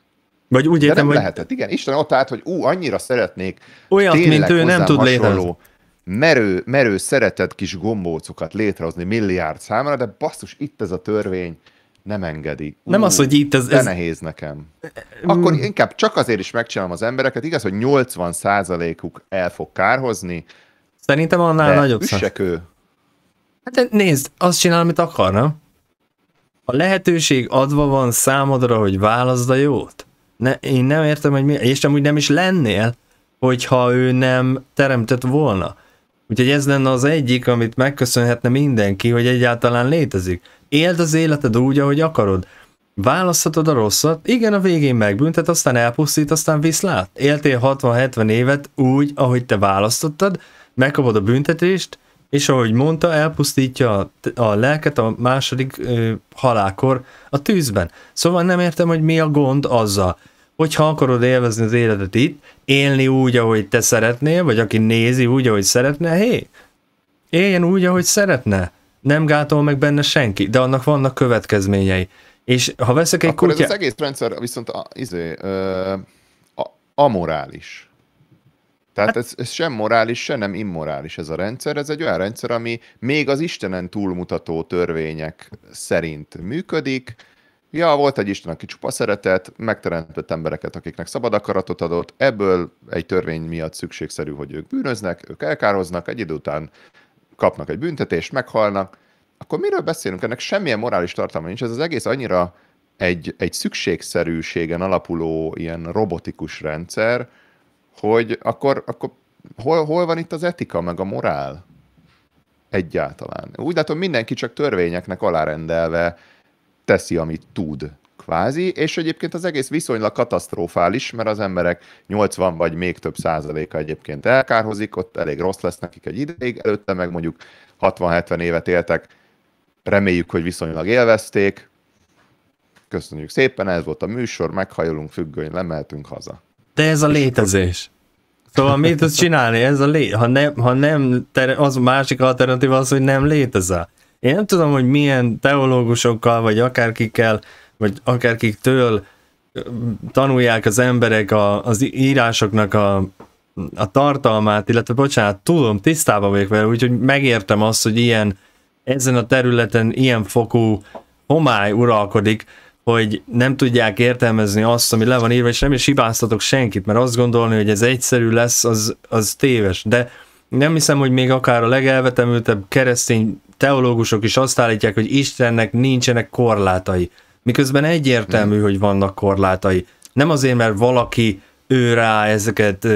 Vagy úgy értem, hogy... lehetett. Igen, Isten ott állt, hogy ú, annyira szeretnék olyan mint ő nem tud létezni merő, merő szeretett kis gombócokat létrehozni milliárd számára, de basszus, itt ez a törvény, nem engedi. Ú, nem az, hogy itt ez... ez... nehéz nekem. Mm. Akkor inkább csak azért is megcsinálom az embereket, igaz, hogy 80%-uk el fog kárhozni. Szerintem annál nagyobb üssek Hát de nézd, azt csinál, amit akar, nem? A lehetőség adva van számodra, hogy válaszd a jót. Ne, én nem értem, hogy mi, és amúgy nem is lennél, hogyha ő nem teremtett volna. Úgyhogy ez lenne az egyik, amit megköszönhetne mindenki, hogy egyáltalán létezik. Éld az életed úgy, ahogy akarod. Választhatod a rosszat, igen, a végén megbüntet, aztán elpusztít, aztán viszlát. Éltél 60-70 évet úgy, ahogy te választottad, megkapod a büntetést, és ahogy mondta, elpusztítja a, lelket a második ö, halálkor a tűzben. Szóval nem értem, hogy mi a gond azzal hogyha akarod élvezni az életet itt, élni úgy, ahogy te szeretnél, vagy aki nézi úgy, ahogy szeretne, hé, éljen úgy, ahogy szeretne. Nem gátol meg benne senki, de annak vannak következményei. És ha veszek egy Akkor kutya... ez az egész rendszer viszont a, izé, ö, a, amorális. Tehát ez, ez sem morális, se nem immorális ez a rendszer. Ez egy olyan rendszer, ami még az Istenen túlmutató törvények szerint működik, ja, volt egy Isten, aki csupa szeretett, megteremtett embereket, akiknek szabad akaratot adott, ebből egy törvény miatt szükségszerű, hogy ők bűnöznek, ők elkároznak, egy idő után kapnak egy büntetést, meghalnak, akkor miről beszélünk? Ennek semmilyen morális tartalma nincs, ez az egész annyira egy, egy szükségszerűségen alapuló ilyen robotikus rendszer, hogy akkor, akkor hol, hol van itt az etika, meg a morál? Egyáltalán. Úgy látom, mindenki csak törvényeknek alárendelve teszi, amit tud kvázi, és egyébként az egész viszonylag katasztrofális, mert az emberek 80 vagy még több százaléka egyébként elkárhozik, ott elég rossz lesz nekik egy ideig, előtte meg mondjuk 60-70 évet éltek, reméljük, hogy viszonylag élvezték. Köszönjük szépen, ez volt a műsor, meghajolunk függöny, lemeltünk haza. De ez a létezés. Szóval mit tudsz csinálni? Ez a lé... ha, nem, ha nem, az a másik alternatíva az, hogy nem létezel. Én nem tudom, hogy milyen teológusokkal, vagy akárkikkel, vagy akárkiktől tanulják az emberek a, az írásoknak a, a tartalmát, illetve bocsánat, tudom, tisztában vagyok vele, úgyhogy megértem azt, hogy ilyen ezen a területen ilyen fokú homály uralkodik, hogy nem tudják értelmezni azt, ami le van írva, és nem is hibáztatok senkit, mert azt gondolni, hogy ez egyszerű lesz, az, az téves. De nem hiszem, hogy még akár a legelvetemültebb keresztény teológusok is azt állítják, hogy Istennek nincsenek korlátai. Miközben egyértelmű, hmm. hogy vannak korlátai. Nem azért, mert valaki ő rá ezeket,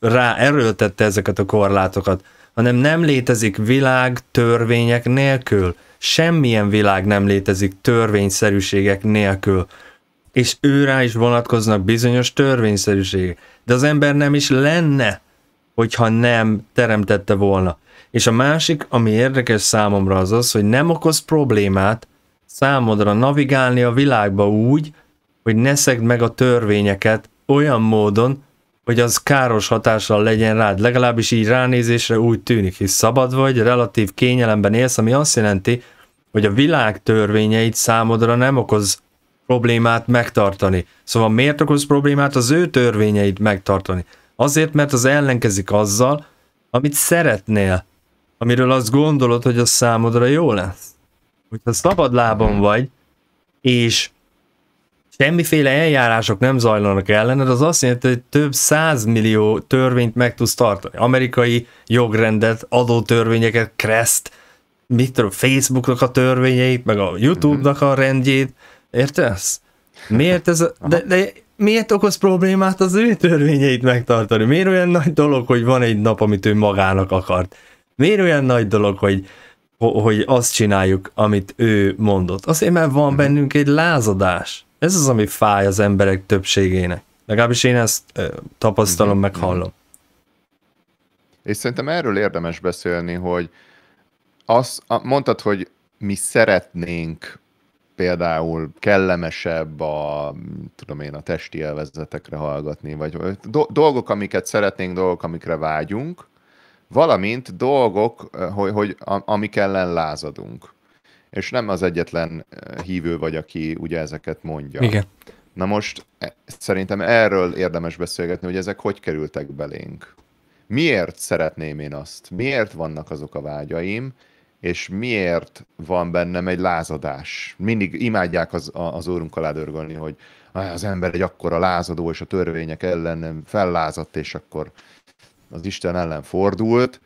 rá erőltette ezeket a korlátokat, hanem nem létezik világ törvények nélkül. Semmilyen világ nem létezik törvényszerűségek nélkül. És őrá is vonatkoznak bizonyos törvényszerűségek. De az ember nem is lenne hogyha nem teremtette volna. És a másik, ami érdekes számomra az az, hogy nem okoz problémát számodra navigálni a világba úgy, hogy ne szegd meg a törvényeket olyan módon, hogy az káros hatással legyen rád. Legalábbis így ránézésre úgy tűnik, hisz szabad vagy, relatív kényelemben élsz, ami azt jelenti, hogy a világ törvényeit számodra nem okoz problémát megtartani. Szóval miért okoz problémát az ő törvényeit megtartani? Azért, mert az ellenkezik azzal, amit szeretnél, amiről azt gondolod, hogy az számodra jó lesz. Hogyha szabad lábon vagy, és semmiféle eljárások nem zajlanak ellened, az azt jelenti, hogy több százmillió törvényt meg tudsz tartani. Amerikai jogrendet, adótörvényeket, Crest, mit tudom, Facebooknak a törvényeit, meg a YouTube-nak a rendjét. Értesz? Miért ez a... De, de miért okoz problémát az ő törvényeit megtartani? Miért olyan nagy dolog, hogy van egy nap, amit ő magának akart? Miért olyan nagy dolog, hogy, hogy azt csináljuk, amit ő mondott? Azért, mert van mhm. bennünk egy lázadás. Ez az, ami fáj az emberek többségének. Legalábbis én ezt tapasztalom, mhm. meghallom. És szerintem erről érdemes beszélni, hogy azt mondtad, hogy mi szeretnénk például kellemesebb a, tudom én, a testi elvezetekre hallgatni, vagy do- dolgok, amiket szeretnénk, dolgok, amikre vágyunk, valamint dolgok, hogy, hogy amik ellen lázadunk. És nem az egyetlen eh, hívő vagy, aki ugye ezeket mondja. Igen. Na most e, szerintem erről érdemes beszélgetni, hogy ezek hogy kerültek belénk. Miért szeretném én azt? Miért vannak azok a vágyaim? és miért van bennem egy lázadás. Mindig imádják az, az úrunk alá dörgölni, hogy az ember egy akkora lázadó, és a törvények ellen fellázadt, és akkor az Isten ellen fordult.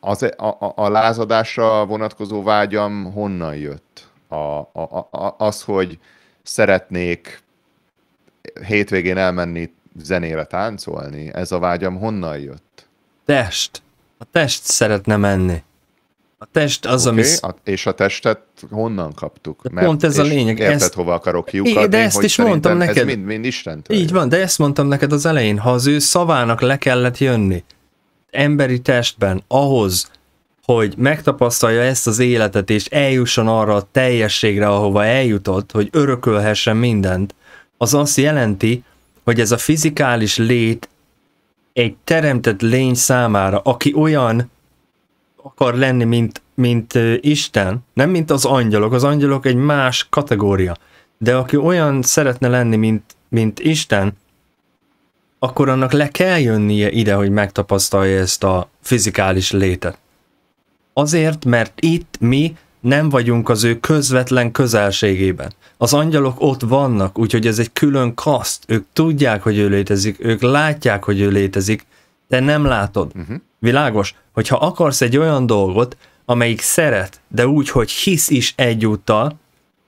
Az, e, a, a, a lázadásra vonatkozó vágyam honnan jött? A, a, a, az, hogy szeretnék hétvégén elmenni zenére táncolni, ez a vágyam honnan jött? Test. A test szeretne menni. A test az, okay, ami... A, és a testet honnan kaptuk? Mert pont ez a lényeg. Érted, ezt... hova akarok kiukadni, De ezt hogy is mondtam neked. Ez mind, mind Istentől. Így van, de ezt mondtam neked az elején. Ha az ő szavának le kellett jönni emberi testben ahhoz, hogy megtapasztalja ezt az életet, és eljusson arra a teljességre, ahova eljutott, hogy örökölhessen mindent, az azt jelenti, hogy ez a fizikális lét egy teremtett lény számára, aki olyan, akar lenni, mint, mint Isten, nem mint az angyalok, az angyalok egy más kategória, de aki olyan szeretne lenni, mint, mint Isten, akkor annak le kell jönnie ide, hogy megtapasztalja ezt a fizikális létet. Azért, mert itt mi nem vagyunk az ő közvetlen közelségében. Az angyalok ott vannak, úgyhogy ez egy külön kaszt. Ők tudják, hogy ő létezik, ők látják, hogy ő létezik, te nem látod. Uh-huh. Világos, hogyha akarsz egy olyan dolgot, amelyik szeret, de úgy, hogy hisz is egyúttal,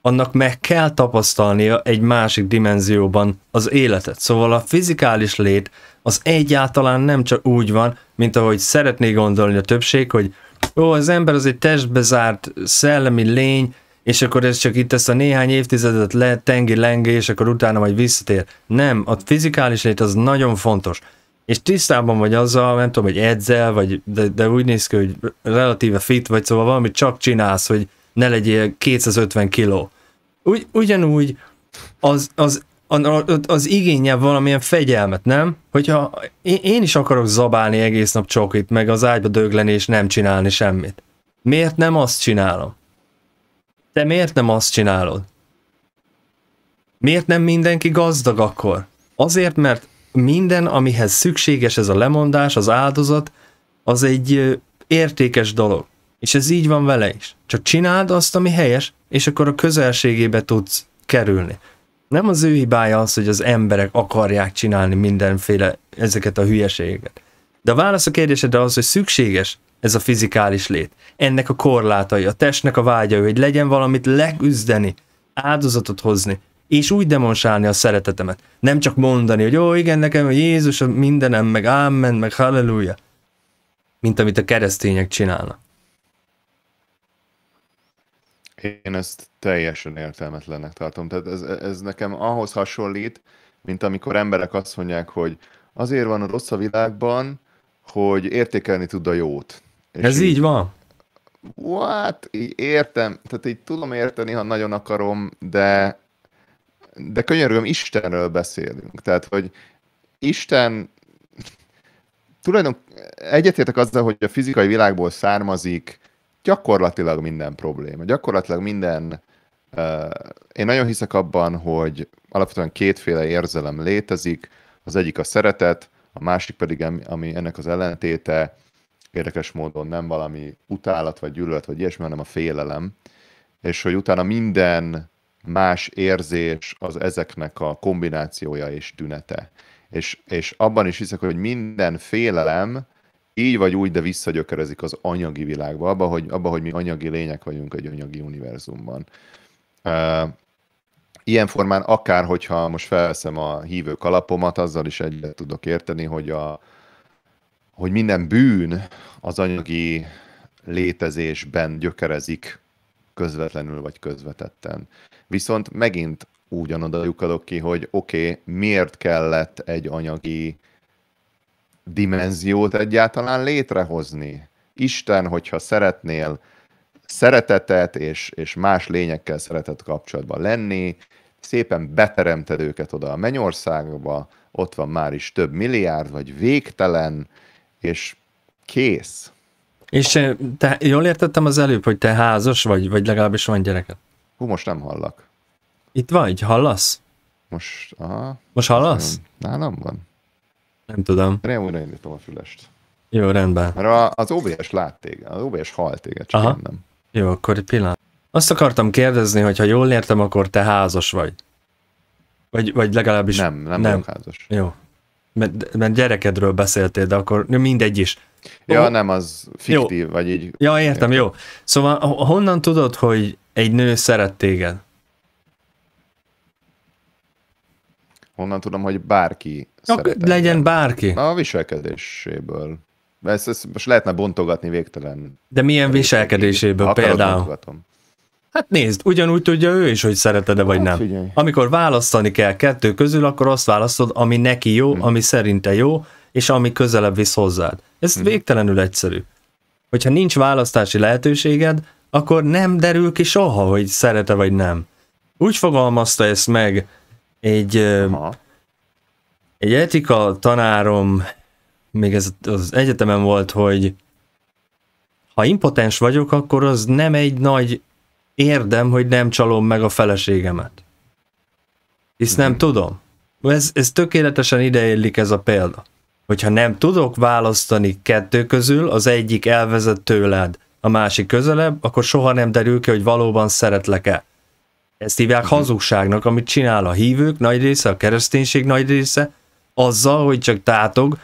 annak meg kell tapasztalnia egy másik dimenzióban az életet. Szóval a fizikális lét az egyáltalán nem csak úgy van, mint ahogy szeretné gondolni a többség, hogy ó, az ember az egy testbe zárt szellemi lény, és akkor ez csak itt ezt a néhány évtizedet le tengi lengi, és akkor utána majd visszatér. Nem, a fizikális lét az nagyon fontos és tisztában vagy azzal, nem tudom, hogy edzel, vagy, de, de úgy néz ki, hogy relatíve fit vagy, szóval valamit csak csinálsz, hogy ne legyél 250 kiló. Ugy, ugyanúgy az, az, az, az igénye valamilyen fegyelmet, nem? Hogyha én, én is akarok zabálni egész nap csokit, meg az ágyba dögleni és nem csinálni semmit. Miért nem azt csinálom? Te miért nem azt csinálod? Miért nem mindenki gazdag akkor? Azért, mert minden, amihez szükséges ez a lemondás, az áldozat, az egy értékes dolog. És ez így van vele is. Csak csináld azt, ami helyes, és akkor a közelségébe tudsz kerülni. Nem az ő hibája az, hogy az emberek akarják csinálni mindenféle ezeket a hülyeségeket. De a válasz a kérdésedre az, hogy szükséges ez a fizikális lét. Ennek a korlátai, a testnek a vágya, hogy legyen valamit legüzdeni, áldozatot hozni, és úgy demonstrálni a szeretetemet. Nem csak mondani, hogy ó, igen, nekem Jézus a mindenem, meg ámen, meg halleluja, mint amit a keresztények csinálnak. Én ezt teljesen értelmetlennek tartom. Tehát ez, ez nekem ahhoz hasonlít, mint amikor emberek azt mondják, hogy azért van a rossz a világban, hogy értékelni tud a jót. És ez így, így van? What? Így értem, tehát így tudom érteni, ha nagyon akarom, de de könyörgöm, Istenről beszélünk. Tehát, hogy Isten tulajdonképpen egyetértek azzal, hogy a fizikai világból származik gyakorlatilag minden probléma, gyakorlatilag minden uh, én nagyon hiszek abban, hogy alapvetően kétféle érzelem létezik, az egyik a szeretet, a másik pedig, ami ennek az ellentéte, érdekes módon nem valami utálat, vagy gyűlölet, vagy ilyesmi, hanem a félelem, és hogy utána minden más érzés az ezeknek a kombinációja és tünete. És, és abban is hiszek, hogy minden félelem így vagy úgy, de visszagyökerezik az anyagi világba, abba, hogy, abba, hogy mi anyagi lények vagyunk egy anyagi univerzumban. Uh, ilyen formán akár, hogyha most felveszem a hívő kalapomat, azzal is egyet tudok érteni, hogy, a, hogy minden bűn az anyagi létezésben gyökerezik közvetlenül vagy közvetetten. Viszont megint ugyanoda lyukadok ki, hogy oké, okay, miért kellett egy anyagi dimenziót egyáltalán létrehozni? Isten, hogyha szeretnél szeretetet és, és más lényekkel szeretett kapcsolatban lenni, szépen beteremted őket oda a mennyországba, ott van már is több milliárd, vagy végtelen, és kész. És eh, te, jól értettem az előbb, hogy te házas vagy, vagy legalábbis van gyereked? Hú, most nem hallak. Itt vagy, hallasz? Most, aha. Most hallasz? Nálam van. Nem tudom. Nem újra indítom a fülest. Jó, rendben. Mert a, az OBS lát téged, az OBS hal téged, csak aha. nem. Jó, akkor egy pillanat. Azt akartam kérdezni, hogy ha jól értem, akkor te házas vagy. Vagy, vagy legalábbis... Nem, nem, nem. vagyok házas. Jó. Mert, mert gyerekedről beszéltél, de akkor mindegy is. Ja, oh, nem, az fiktív, jó. vagy így. Ja, értem, jó. jó. Szóval honnan tudod, hogy egy nő szeret téged? Honnan tudom, hogy bárki ja, szeret Legyen bárki. A viselkedéséből. Ezt, ezt most lehetne bontogatni végtelen. De milyen viselkedéséből Akarod például? Bontogatom. Hát nézd, ugyanúgy tudja ő is, hogy szereted-e vagy hát, nem. Figyelj. Amikor választani kell kettő közül, akkor azt választod, ami neki jó, hmm. ami szerinte jó, és ami közelebb visz hozzád. Ez hmm. végtelenül egyszerű. Hogyha nincs választási lehetőséged, akkor nem derül ki soha, hogy szerete vagy nem. Úgy fogalmazta ezt meg egy, Aha. egy etika tanárom, még ez az egyetemen volt, hogy ha impotens vagyok, akkor az nem egy nagy érdem, hogy nem csalom meg a feleségemet. Hisz nem hmm. tudom. Ez, ez tökéletesen ideillik ez a példa. Hogyha nem tudok választani kettő közül, az egyik elvezet tőled, a másik közelebb, akkor soha nem derül ki, hogy valóban szeretlek-e. Ezt hívják uh-huh. hazugságnak, amit csinál a hívők nagy része, a kereszténység nagy része, azzal, hogy csak tátog,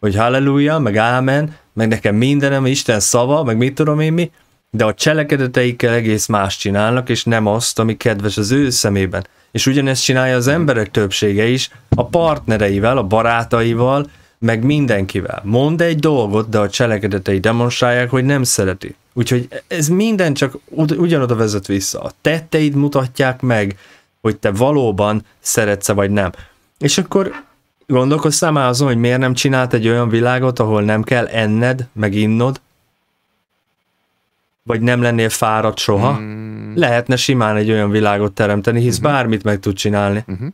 hogy halleluja, meg ámen, meg nekem mindenem, Isten szava, meg mit tudom én mi, de a cselekedeteikkel egész más csinálnak, és nem azt, ami kedves az ő szemében. És ugyanezt csinálja az mhm. emberek többsége is, a partnereivel, a barátaival, meg mindenkivel. Mond egy dolgot, de a cselekedetei demonstrálják, hogy nem szereti. Úgyhogy ez minden csak ugyanoda vezet vissza. A tetteid mutatják meg, hogy te valóban szeretsz vagy nem. És akkor gondolkoztál már azon, hogy miért nem csinált egy olyan világot, ahol nem kell enned, meg innod? Vagy nem lennél fáradt soha? Hmm. Lehetne simán egy olyan világot teremteni, hisz uh-huh. bármit meg tud csinálni. Uh-huh.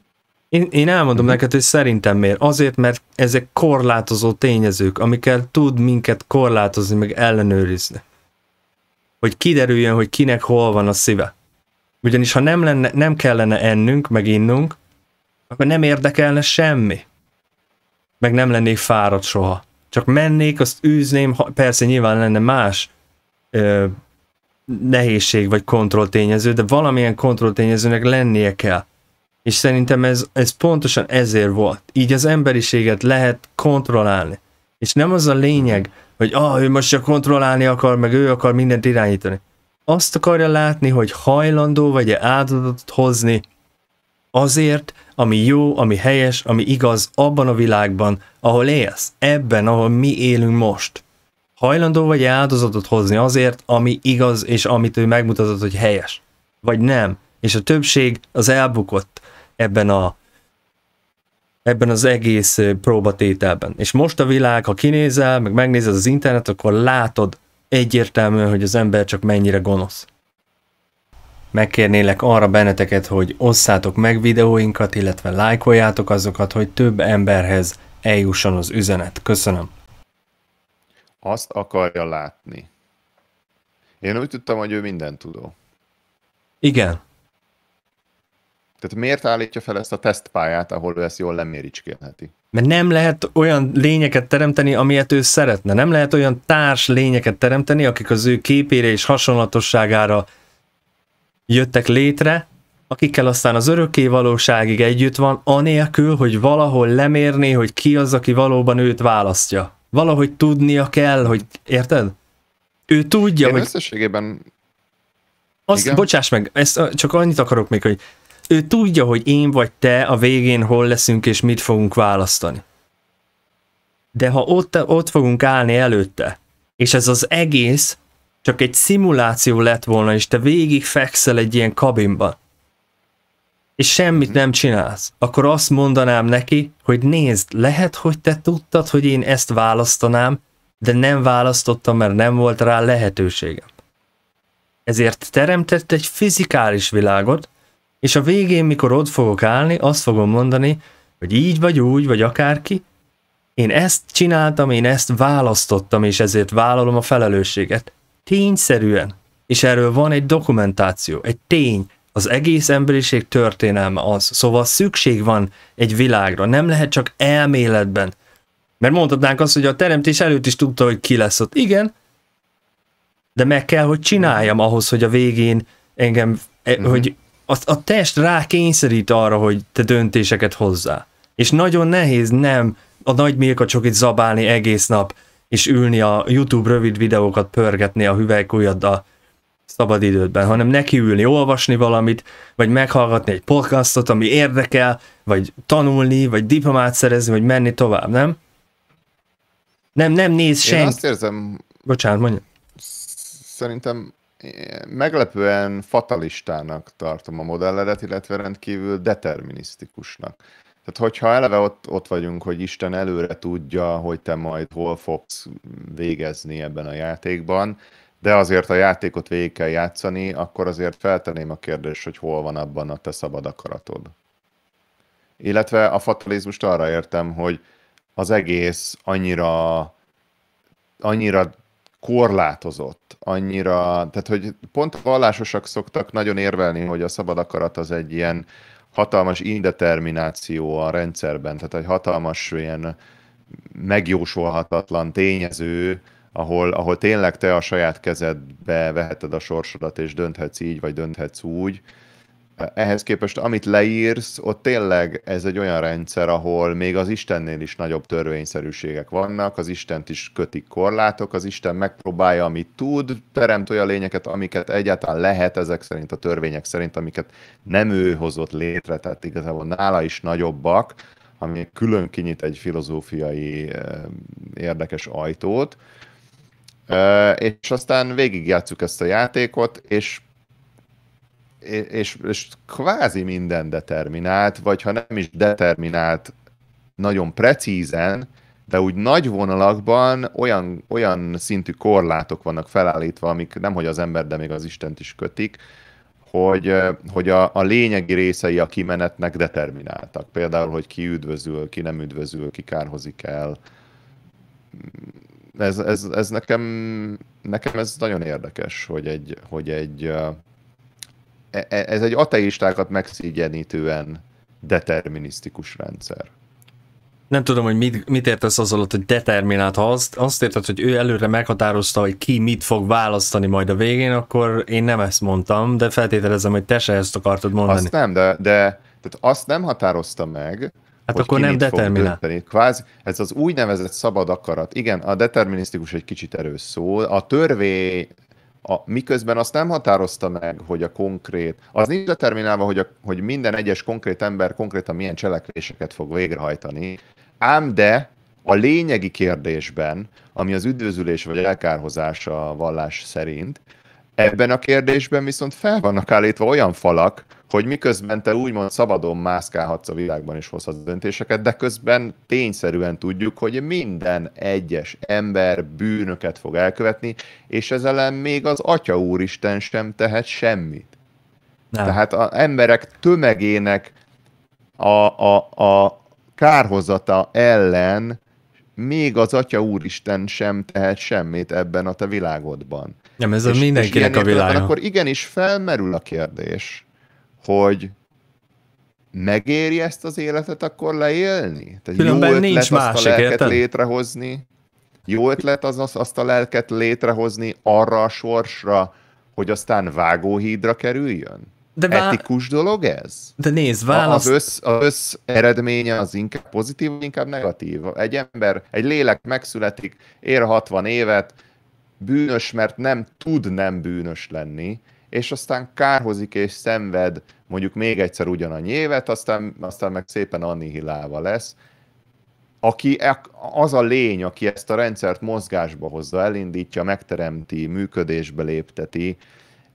Én, én elmondom mm-hmm. neked, hogy szerintem miért. Azért, mert ezek korlátozó tényezők, amikkel tud minket korlátozni, meg ellenőrizni. Hogy kiderüljön, hogy kinek hol van a szíve. Ugyanis ha nem, lenne, nem kellene ennünk, meg innunk, akkor nem érdekelne semmi. Meg nem lennék fáradt soha. Csak mennék, azt űzném, persze nyilván lenne más ö, nehézség vagy kontrolltényező, de valamilyen kontrolltényezőnek lennie kell és szerintem ez, ez pontosan ezért volt. Így az emberiséget lehet kontrollálni. És nem az a lényeg, hogy ah, ő most csak kontrollálni akar, meg ő akar mindent irányítani. Azt akarja látni, hogy hajlandó vagy-e áldozatot hozni azért, ami jó, ami helyes, ami igaz abban a világban, ahol élsz, ebben, ahol mi élünk most. Hajlandó vagy e áldozatot hozni azért, ami igaz és amit ő megmutatott, hogy helyes. Vagy nem. És a többség az elbukott ebben a ebben az egész próbatételben. És most a világ, ha kinézel, meg megnézed az internet, akkor látod egyértelműen, hogy az ember csak mennyire gonosz. Megkérnélek arra benneteket, hogy osszátok meg videóinkat, illetve lájkoljátok azokat, hogy több emberhez eljusson az üzenet. Köszönöm. Azt akarja látni. Én úgy tudtam, hogy ő minden tudó. Igen, tehát miért állítja fel ezt a tesztpályát, ahol ő ezt jól leméricskélheti? Mert nem lehet olyan lényeket teremteni, amilyet ő szeretne. Nem lehet olyan társ lényeket teremteni, akik az ő képére és hasonlatosságára jöttek létre, akikkel aztán az örökké valóságig együtt van, anélkül, hogy valahol lemérné, hogy ki az, aki valóban őt választja. Valahogy tudnia kell, hogy érted? Ő tudja, Én hogy... összességében... Azt, bocsáss meg, ezt csak annyit akarok még, hogy ő tudja, hogy én vagy te a végén hol leszünk és mit fogunk választani. De ha ott, ott fogunk állni előtte, és ez az egész csak egy szimuláció lett volna, és te végig fekszel egy ilyen kabinban, és semmit nem csinálsz, akkor azt mondanám neki, hogy nézd, lehet, hogy te tudtad, hogy én ezt választanám, de nem választottam, mert nem volt rá lehetőségem. Ezért teremtett egy fizikális világot, és a végén, mikor ott fogok állni, azt fogom mondani, hogy így vagy úgy, vagy akárki, én ezt csináltam, én ezt választottam, és ezért vállalom a felelősséget. Tényszerűen. És erről van egy dokumentáció, egy tény, az egész emberiség történelme az. Szóval szükség van egy világra, nem lehet csak elméletben. Mert mondhatnánk azt, hogy a teremtés előtt is tudta, hogy ki lesz ott. Igen, de meg kell, hogy csináljam ahhoz, hogy a végén engem, mm-hmm. hogy a, a test rá kényszerít arra, hogy te döntéseket hozzá. És nagyon nehéz nem a nagy Milka csokit zabálni egész nap, és ülni a YouTube rövid videókat pörgetni a hüvelykujjad a szabadidődben, hanem nekiülni, olvasni valamit, vagy meghallgatni egy podcastot, ami érdekel, vagy tanulni, vagy diplomát szerezni, vagy menni tovább, nem? Nem, nem néz senki. Én azt érzem... Bocsánat, mondja. Szerintem meglepően fatalistának tartom a modelledet, illetve rendkívül determinisztikusnak. Tehát hogyha eleve ott, ott vagyunk, hogy Isten előre tudja, hogy te majd hol fogsz végezni ebben a játékban, de azért a játékot végig kell játszani, akkor azért feltenném a kérdést, hogy hol van abban a te szabad akaratod. Illetve a fatalizmust arra értem, hogy az egész annyira, annyira korlátozott annyira, tehát hogy pont vallásosak szoktak nagyon érvelni, hogy a szabad akarat az egy ilyen hatalmas indetermináció a rendszerben, tehát egy hatalmas ilyen megjósolhatatlan tényező, ahol, ahol tényleg te a saját kezedbe veheted a sorsodat, és dönthetsz így, vagy dönthetsz úgy, ehhez képest, amit leírsz, ott tényleg ez egy olyan rendszer, ahol még az Istennél is nagyobb törvényszerűségek vannak, az Istent is kötik korlátok, az Isten megpróbálja, amit tud, teremt olyan lényeket, amiket egyáltalán lehet ezek szerint, a törvények szerint, amiket nem ő hozott létre, tehát igazából nála is nagyobbak, ami külön kinyit egy filozófiai eh, érdekes ajtót. Eh, és aztán végigjátszuk ezt a játékot, és és, és kvázi minden determinált, vagy ha nem is determinált nagyon precízen, de úgy nagy vonalakban olyan, olyan szintű korlátok vannak felállítva, amik nemhogy az ember, de még az Istent is kötik, hogy, hogy a, a lényegi részei a kimenetnek determináltak. Például, hogy ki üdvözül, ki nem üdvözül, ki kárhozik el. Ez, ez, ez nekem, nekem ez nagyon érdekes, hogy egy, hogy egy E, e, ez egy ateistákat megszígyenítően determinisztikus rendszer. Nem tudom, hogy mit, mit értesz az alatt, hogy determinált. Ha azt, azt érted, hogy ő előre meghatározta, hogy ki mit fog választani majd a végén, akkor én nem ezt mondtam, de feltételezem, hogy te se ezt akartod mondani. Azt nem, de, de tehát azt nem határozta meg, Hát hogy akkor nem determinált. Kvázi, ez az úgynevezett szabad akarat. Igen, a determinisztikus egy kicsit erős szó. A törvény a, miközben azt nem határozta meg, hogy a konkrét, az nincs determinálva, hogy, a, hogy minden egyes konkrét ember konkrétan milyen cselekvéseket fog végrehajtani, ám de a lényegi kérdésben, ami az üdvözülés vagy elkárhozás a vallás szerint, Ebben a kérdésben viszont fel vannak állítva olyan falak, hogy miközben te úgymond szabadon mászkálhatsz a világban és hozhatsz döntéseket, de közben tényszerűen tudjuk, hogy minden egyes ember bűnöket fog elkövetni, és ez ellen még az Atya Úristen sem tehet semmit. Nem. Tehát az emberek tömegének a, a, a kárhozata ellen még az Atya Úristen sem tehet semmit ebben a te világodban. Nem, ez és, a mindenkinek a világa. Akkor igenis felmerül a kérdés, hogy megéri ezt az életet akkor leélni? Tehát Különben jó nincs ötlet másik, azt a lelket érten? létrehozni? Jó ötlet az, az azt a lelket létrehozni arra a sorsra, hogy aztán vágóhídra kerüljön? De vá... Etikus dolog ez? De nézd, válasz. Az össz, az össz eredménye az inkább pozitív, inkább negatív. Egy ember, egy lélek megszületik, ér 60 évet, bűnös, mert nem tud nem bűnös lenni, és aztán kárhozik és szenved mondjuk még egyszer ugyanannyi évet, aztán, aztán meg szépen annihilálva lesz. Aki, az a lény, aki ezt a rendszert mozgásba hozza, elindítja, megteremti, működésbe lépteti,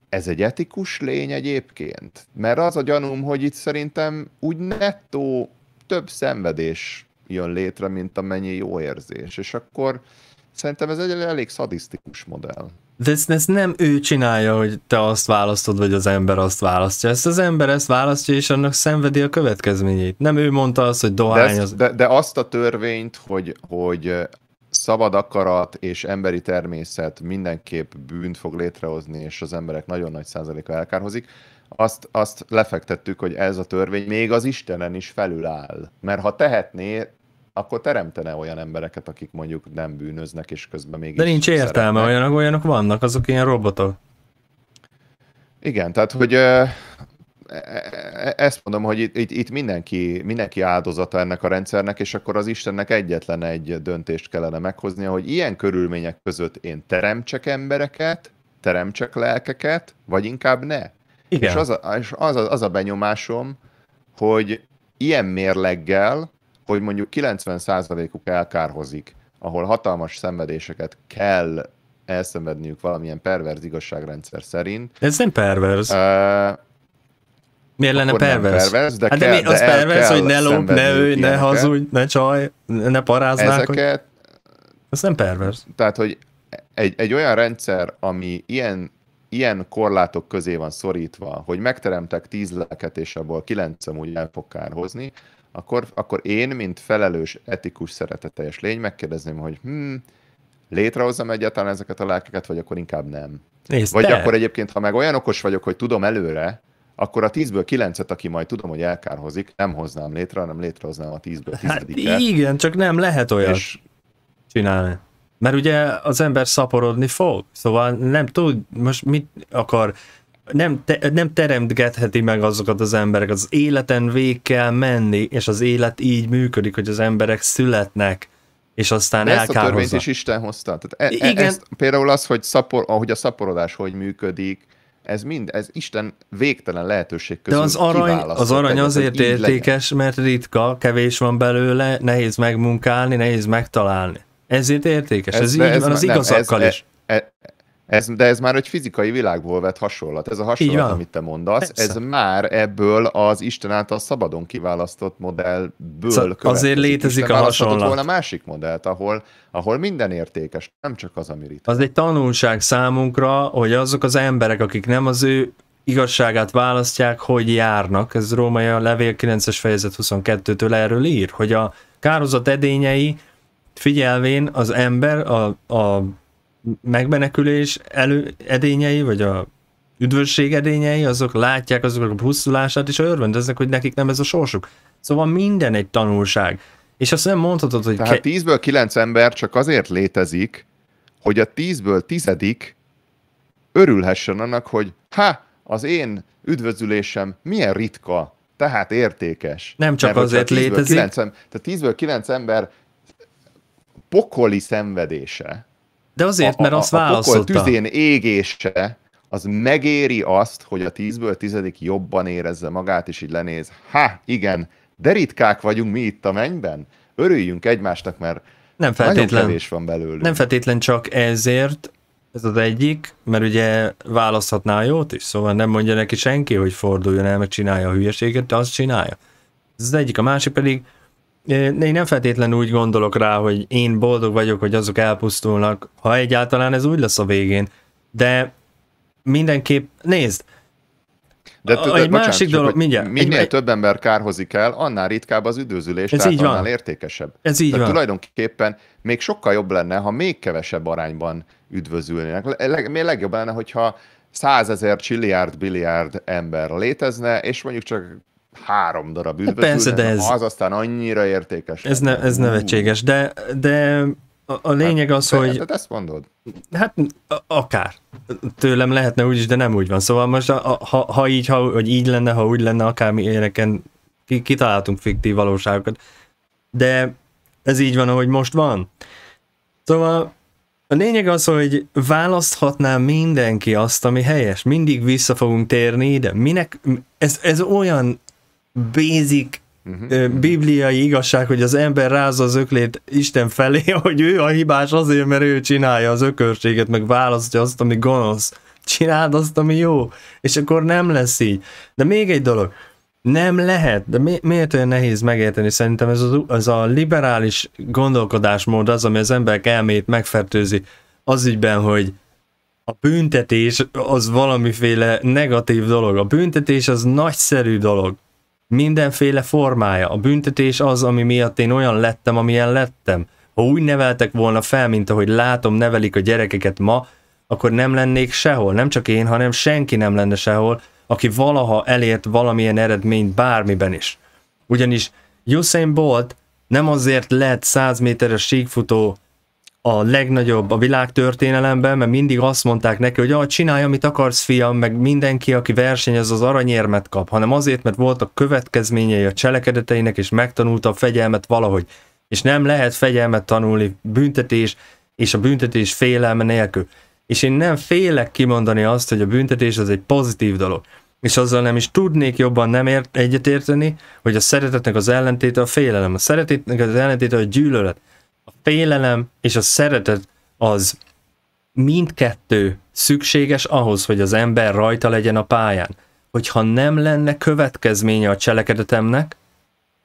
ez egy etikus lény egyébként? Mert az a gyanúm, hogy itt szerintem úgy nettó több szenvedés jön létre, mint amennyi jó érzés. És akkor Szerintem ez egy elég szadisztikus modell. De ezt, ezt nem ő csinálja, hogy te azt választod, vagy az ember azt választja. Ezt az ember ezt választja, és annak szenvedi a következményét. Nem ő mondta azt, hogy dohány de ezt, az... De, de azt a törvényt, hogy, hogy szabad akarat és emberi természet mindenképp bűnt fog létrehozni, és az emberek nagyon nagy százaléka elkárhozik, azt, azt lefektettük, hogy ez a törvény még az Istenen is felül áll. Mert ha tehetné, akkor teremtene olyan embereket, akik mondjuk nem bűnöznek, és közben mégis De nincs értelme, szeretnek. olyanok, olyanok vannak, azok ilyen robotok. Igen, tehát hogy e, e, e, ezt mondom, hogy itt, itt, itt mindenki, mindenki áldozata ennek a rendszernek, és akkor az Istennek egyetlen egy döntést kellene meghoznia, hogy ilyen körülmények között én teremtsek embereket, teremtsek lelkeket, vagy inkább ne. Igen. És az a, és az, a, az a benyomásom, hogy ilyen mérleggel hogy mondjuk 90%-uk elkárhozik, ahol hatalmas szenvedéseket kell elszenvedniük valamilyen perverz igazságrendszer szerint. Ez nem perverz. Uh, Miért lenne perverz? perverz de hát kell, de, mi, az de perverz, hogy ne lop, ne ő, ne hazudj, ne csaj, ne paráznák. Ezeket, hogy... Ez nem perverz. Tehát, hogy egy, egy olyan rendszer, ami ilyen, ilyen korlátok közé van szorítva, hogy megteremtek tíz lelket, és abból kilenc amúgy el fog kárhozni, akkor, akkor én, mint felelős, etikus, szereteteljes lény megkérdezném, hogy hm, létrehozzam egyáltalán ezeket a lelkeket, vagy akkor inkább nem. Nézd, vagy de. akkor egyébként, ha meg olyan okos vagyok, hogy tudom előre, akkor a 10-ből 9-et, aki majd tudom, hogy elkárhozik, nem hoznám létre, hanem létrehoznám a 10-ből 10 hát igen, csak nem lehet olyan és... csinálni. Mert ugye az ember szaporodni fog, szóval nem tud, most mit akar nem, te, nem teremtgetheti meg azokat az emberek, az életen vég kell menni, és az élet így működik, hogy az emberek születnek, és aztán el Ezt a törvényt is Isten hozta. Tehát e, e, Igen. Ezt, például az, hogy szapor, ahogy a szaporodás hogy működik, ez mind, ez Isten végtelen lehetőség közül De az arany, az arany azért az értékes, legyen. mert ritka, kevés van belőle, nehéz megmunkálni, nehéz megtalálni. Ezért értékes, ez, ez így ez van az nem, igazakkal ez, is. E, e, ez, de ez már egy fizikai világból vett hasonlat. Ez a hasonlat, amit te mondasz, Persze. ez már ebből az Isten által szabadon kiválasztott modellből szóval következik. Azért létezik Isten a hasonlat. volna másik modellt, ahol, ahol minden értékes, nem csak az, ami ritka. Az egy tanulság számunkra, hogy azok az emberek, akik nem az ő igazságát választják, hogy járnak. Ez római a levél 9-es fejezet 22-től erről ír, hogy a kározat edényei figyelvén az ember, a, a megmenekülés elő, edényei, vagy a üdvösség edényei, azok látják azok a pusztulását, és örvendeznek, hogy nekik nem ez a sorsuk. Szóval minden egy tanulság. És azt nem mondhatod, hogy... Tehát ke- kilenc ember csak azért létezik, hogy a tízből tizedik örülhessen annak, hogy ha, az én üdvözülésem milyen ritka, tehát értékes. Nem csak Mert azért létezik. 9, tehát tízből kilenc ember pokoli szenvedése, de azért, a, mert azt a válaszolta. A tüzén égése, az megéri azt, hogy a tízből tizedik jobban érezze magát, és így lenéz. Ha, igen, de ritkák vagyunk mi itt a mennyben. Örüljünk egymásnak, mert nem feltétlen, kevés van belőlük. Nem feltétlen csak ezért, ez az egyik, mert ugye választhatná jót is, szóval nem mondja neki senki, hogy forduljon el, meg csinálja a hülyeséget, de azt csinálja. Ez az egyik, a másik pedig én nem feltétlenül úgy gondolok rá, hogy én boldog vagyok, hogy azok elpusztulnak, ha egyáltalán ez úgy lesz a végén. De mindenképp, nézd, de egy bocsánat, másik dolog, hogy mindjárt. Minél egy, több ember kárhozik el, annál ritkább az üdvözülés, ez tehát így annál van. értékesebb. Ez így tehát van. tulajdonképpen még sokkal jobb lenne, ha még kevesebb arányban üdvözülnének. Leg, még legjobb lenne, hogyha százezer csilliárd, billiárd ember létezne, és mondjuk csak három darab üdvözül, Persze, de ez, az aztán annyira értékes. Ez, ne, ez nevetséges, de, de a, a lényeg hát, az, te, hogy... Hát ezt mondod. Hát akár. Tőlem lehetne úgy is, de nem úgy van. Szóval most a, ha, ha így, ha hogy így lenne, ha úgy lenne, akármi éreken ki, kitaláltunk fiktív valóságokat. De ez így van, ahogy most van. Szóval a lényeg az, hogy választhatná mindenki azt, ami helyes. Mindig vissza fogunk térni ide. Minek? Ez, ez olyan basic Uh-huh. bibliai igazság, hogy az ember rázza az öklét Isten felé, <laughs> hogy ő a hibás azért, mert ő csinálja az ökörséget, meg választja azt, ami gonosz. Csináld azt, ami jó, és akkor nem lesz így. De még egy dolog, nem lehet, de mi, miért olyan nehéz megérteni? Szerintem ez, az, ez a liberális gondolkodásmód az, ami az emberek elmét megfertőzi az ügyben, hogy a büntetés az valamiféle negatív dolog. A büntetés az nagyszerű dolog mindenféle formája. A büntetés az, ami miatt én olyan lettem, amilyen lettem. Ha úgy neveltek volna fel, mint ahogy látom, nevelik a gyerekeket ma, akkor nem lennék sehol. Nem csak én, hanem senki nem lenne sehol, aki valaha elért valamilyen eredményt bármiben is. Ugyanis Usain Bolt nem azért lett 100 méteres síkfutó a legnagyobb a világ történelemben, mert mindig azt mondták neki, hogy ah, csinálj, amit akarsz, fiam, meg mindenki, aki versenyez, az aranyérmet kap, hanem azért, mert volt a következményei a cselekedeteinek, és megtanulta a fegyelmet valahogy. És nem lehet fegyelmet tanulni büntetés, és a büntetés félelme nélkül. És én nem félek kimondani azt, hogy a büntetés az egy pozitív dolog. És azzal nem is tudnék jobban nem ért, egyetérteni, hogy a szeretetnek az ellentéte a félelem, a szeretetnek az ellentéte a gyűlölet a félelem és a szeretet az mindkettő szükséges ahhoz, hogy az ember rajta legyen a pályán. Hogyha nem lenne következménye a cselekedetemnek,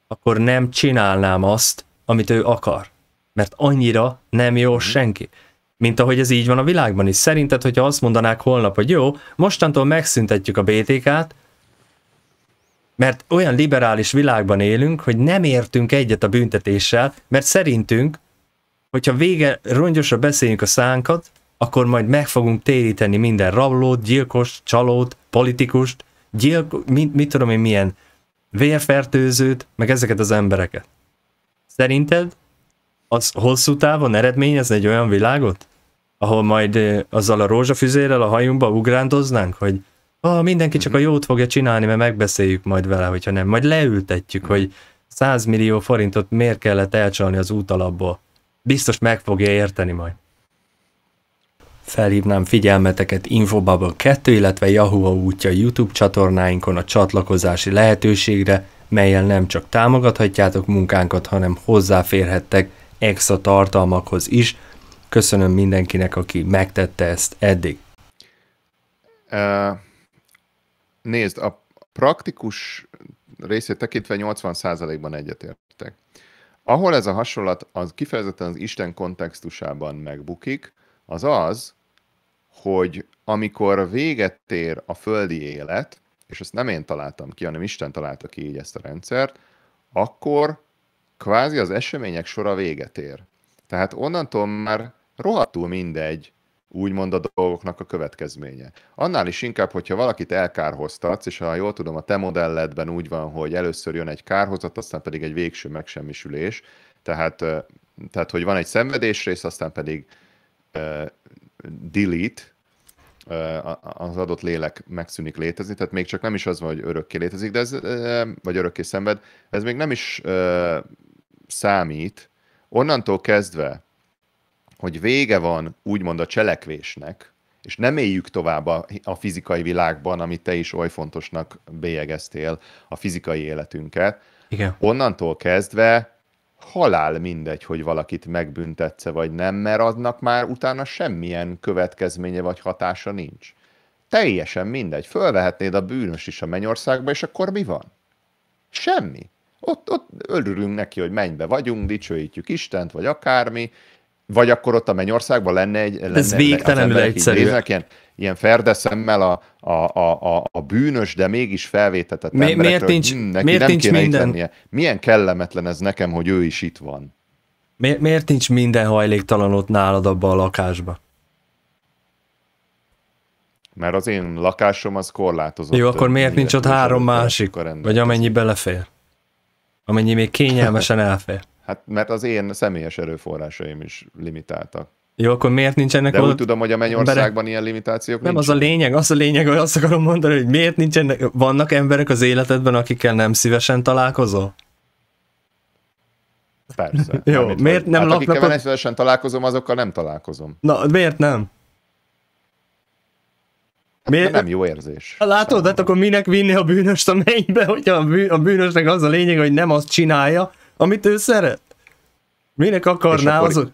akkor nem csinálnám azt, amit ő akar. Mert annyira nem jó mhm. senki. Mint ahogy ez így van a világban is. Szerinted, hogyha azt mondanák holnap, hogy jó, mostantól megszüntetjük a BTK-t, mert olyan liberális világban élünk, hogy nem értünk egyet a büntetéssel, mert szerintünk hogyha vége rongyosra beszéljünk a szánkat, akkor majd meg fogunk téríteni minden rablót, gyilkost, csalót, politikust, gyilk, mit, mit tudom én milyen vérfertőzőt, meg ezeket az embereket. Szerinted az hosszú távon eredményez egy olyan világot, ahol majd azzal a rózsafüzérrel a hajunkba ugrándoznánk, hogy ah, mindenki csak a mhm. jót fogja csinálni, mert megbeszéljük majd vele, hogyha nem. Majd leültetjük, mhm. hogy 100 millió forintot miért kellett elcsalni az útalapból Biztos meg fogja érteni majd. Felhívnám figyelmeteket Infobubble 2, illetve Yahoo útja YouTube csatornáinkon a csatlakozási lehetőségre, melyel nem csak támogathatjátok munkánkat, hanem hozzáférhettek extra tartalmakhoz is. Köszönöm mindenkinek, aki megtette ezt eddig. Uh, nézd, a praktikus részét tekintve 80%-ban egyetértek. Ahol ez a hasonlat az kifejezetten az Isten kontextusában megbukik, az az, hogy amikor véget ér a földi élet, és ezt nem én találtam ki, hanem Isten találta ki így ezt a rendszert, akkor kvázi az események sora véget ér. Tehát onnantól már rohadtul mindegy, úgymond a dolgoknak a következménye. Annál is inkább, hogyha valakit elkárhoztatsz, és ha jól tudom, a te modelledben úgy van, hogy először jön egy kárhozat, aztán pedig egy végső megsemmisülés, tehát, tehát hogy van egy szenvedésrész, aztán pedig uh, delete, az adott lélek megszűnik létezni, tehát még csak nem is az van, hogy örökké létezik, de ez, vagy örökké szenved, ez még nem is számít. Onnantól kezdve, hogy vége van úgymond a cselekvésnek, és nem éljük tovább a, a fizikai világban, amit te is oly fontosnak bélyegeztél, a fizikai életünket. Igen. Onnantól kezdve halál mindegy, hogy valakit megbüntetsz vagy nem, mert aznak már utána semmilyen következménye vagy hatása nincs. Teljesen mindegy. Fölvehetnéd a bűnös is a mennyországba, és akkor mi van? Semmi. Ott, ott örülünk neki, hogy mennybe vagyunk, dicsőítjük Istent, vagy akármi, vagy akkor ott a Mennyországban lenne egy... Lenne, Ez végtelenül egyszerű. Néznek, ilyen, ilyen szemmel a, a, a, a, a bűnös, de mégis felvétetett Mi, miért nincs, hm, neki miért nem nincs kéne minden... itt lennie. Milyen kellemetlen ez nekem, hogy ő is itt van. Mi, miért nincs minden hajléktalan ott nálad abban a lakásban? Mert az én lakásom az korlátozott. Jó, akkor miért nincs ott három másik, vagy amennyi belefér? Amennyi még kényelmesen elfér. Hát mert az én személyes erőforrásaim is limitáltak. Jó, akkor miért nincsenek De úgy tudom, hogy a Mennyországban emberek... ilyen limitációk Nem, nincs. az a lényeg, az a lényeg, hogy azt akarom mondani, hogy miért nincsenek, vannak emberek az életedben, akikkel nem szívesen találkozol? Persze. <laughs> Jó, nem, miért nem hát laknak... Akikkel nem szívesen találkozom, azokkal nem találkozom. Na, miért nem? Hát, miért? Nem jó érzés. Hát, látod, hát akkor minek vinni a bűnöst a mennybe, hogyha a bűnösnek az a lényeg, hogy nem azt csinálja, amit ő szeret. Minek akarná akkor, azok?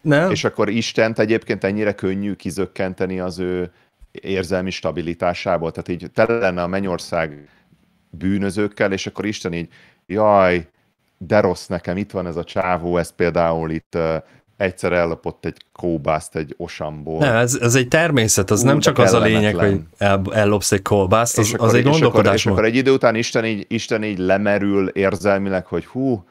Nem? És akkor Istent egyébként ennyire könnyű kizökkenteni az ő érzelmi stabilitásából. Tehát így tele lenne a mennyország bűnözőkkel, és akkor Isten így, jaj, de rossz nekem, itt van ez a csávó, ez például itt egyszer ellopott egy kóbászt egy osamból. Ne, ez, ez egy természet, az Úgy nem csak az a lényeg, hogy el, ellopsz egy kóbászt, az, az egy gondolkodás. És, és akkor egy idő után Isten így, Isten így lemerül érzelmileg, hogy hú,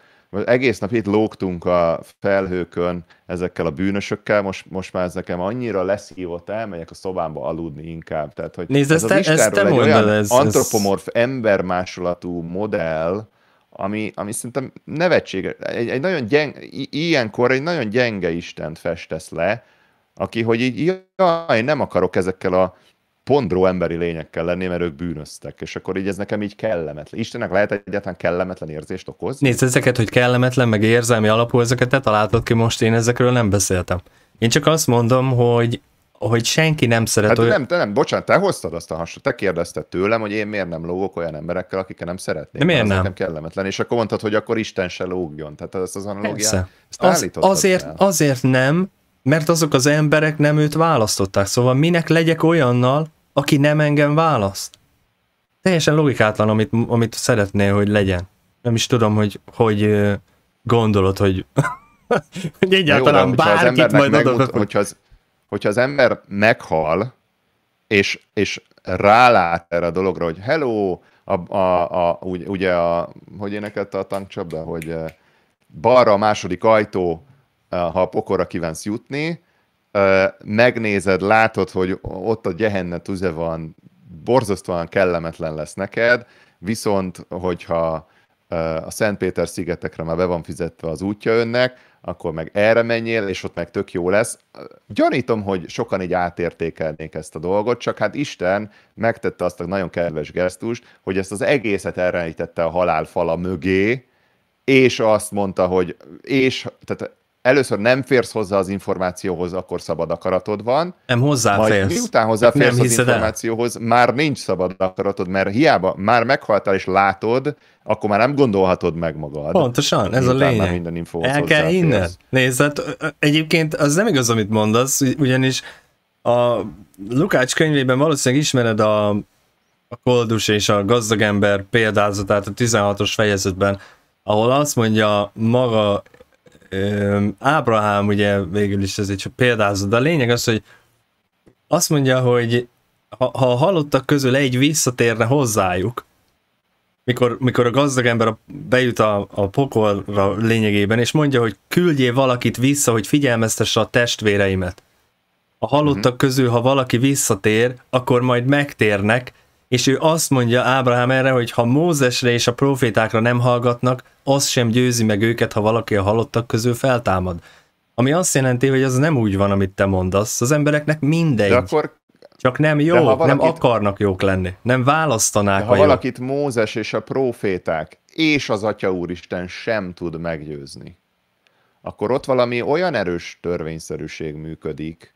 egész nap itt lógtunk a felhőkön ezekkel a bűnösökkel, most, most már ez nekem annyira leszívott, elmegyek a szobámba aludni inkább. Tehát, hogy Nézd, ez, ez, te, ez te egy mondod, olyan ez, antropomorf, ez... embermásolatú modell, ami, ami szerintem nevetség. Egy, egy nagyon gyeng, ilyenkor egy nagyon gyenge Istent festesz le, aki, hogy így, jaj, nem akarok ezekkel a pondró emberi lényekkel lenni, mert ők bűnöztek, és akkor így ez nekem így kellemetlen. Istennek lehet egyáltalán kellemetlen érzést okoz? Nézd, ezeket, hogy kellemetlen, meg érzelmi alapú, ezeket te találtad ki most, én ezekről nem beszéltem. Én csak azt mondom, hogy hogy senki nem szeret hát olyan... nem, te nem, bocsánat, te hoztad azt a hasonlót, te kérdezted tőlem, hogy én miért nem lógok olyan emberekkel, akikkel nem szeretnék. De miért nem? nem? kellemetlen, és akkor mondtad, hogy akkor Isten se lógjon. Tehát ez az analógia. az, azért, el. azért nem, mert azok az emberek nem őt választották, szóval minek legyek olyannal, aki nem engem választ? Teljesen logikátlan, amit, amit szeretnél, hogy legyen. Nem is tudom, hogy, hogy gondolod, hogy <laughs> hogy egyáltalán Jó, bárkit majd adok. Hogyha az, hogyha az ember meghal, és, és rálát erre a dologra, hogy hello, a, a, a, úgy, ugye, a, hogy énekelte a tankcsapda, hogy eh, balra a második ajtó, eh, ha a pokorra kívánsz jutni, eh, megnézed, látod, hogy ott a gyehenne tüze van, borzasztóan kellemetlen lesz neked, viszont hogyha a Szentpéter szigetekre már be van fizetve az útja önnek, akkor meg erre menjél, és ott meg tök jó lesz. Gyanítom, hogy sokan így átértékelnék ezt a dolgot, csak hát Isten megtette azt a nagyon kedves gesztust, hogy ezt az egészet elrejtette a halálfala mögé, és azt mondta, hogy és, tehát először nem férsz hozzá az információhoz, akkor szabad akaratod van. Nem hozzáférsz. Majd miután hozzáférsz hát nem az információhoz, el. már nincs szabad akaratod, mert hiába már meghaltál és látod, akkor már nem gondolhatod meg magad. Pontosan, ez a lényeg. Már minden infóhoz El kell innen. Nézd, hát egyébként az nem igaz, amit mondasz, ugyanis a Lukács könyvében valószínűleg ismered a, a koldus és a gazdag ember példázatát a 16-os fejezetben, ahol azt mondja maga Ábrahám ugye végül is ez egy példázat, de a lényeg az, hogy azt mondja, hogy ha, ha a halottak közül egy visszatérne hozzájuk, mikor, mikor a gazdag ember bejut a, a pokolra lényegében, és mondja, hogy küldjél valakit vissza, hogy figyelmeztesse a testvéreimet. A halottak uh-huh. közül, ha valaki visszatér, akkor majd megtérnek, és ő azt mondja Ábrahám erre, hogy ha Mózesre és a profétákra nem hallgatnak, az sem győzi meg őket, ha valaki a halottak közül feltámad. Ami azt jelenti, hogy az nem úgy van, amit te mondasz. Az embereknek mindegy. De akkor csak nem jó, valakit, nem akarnak jók lenni, nem választanák de ha a valakit jó. Mózes és a proféták és az Atya Úristen sem tud meggyőzni, akkor ott valami olyan erős törvényszerűség működik,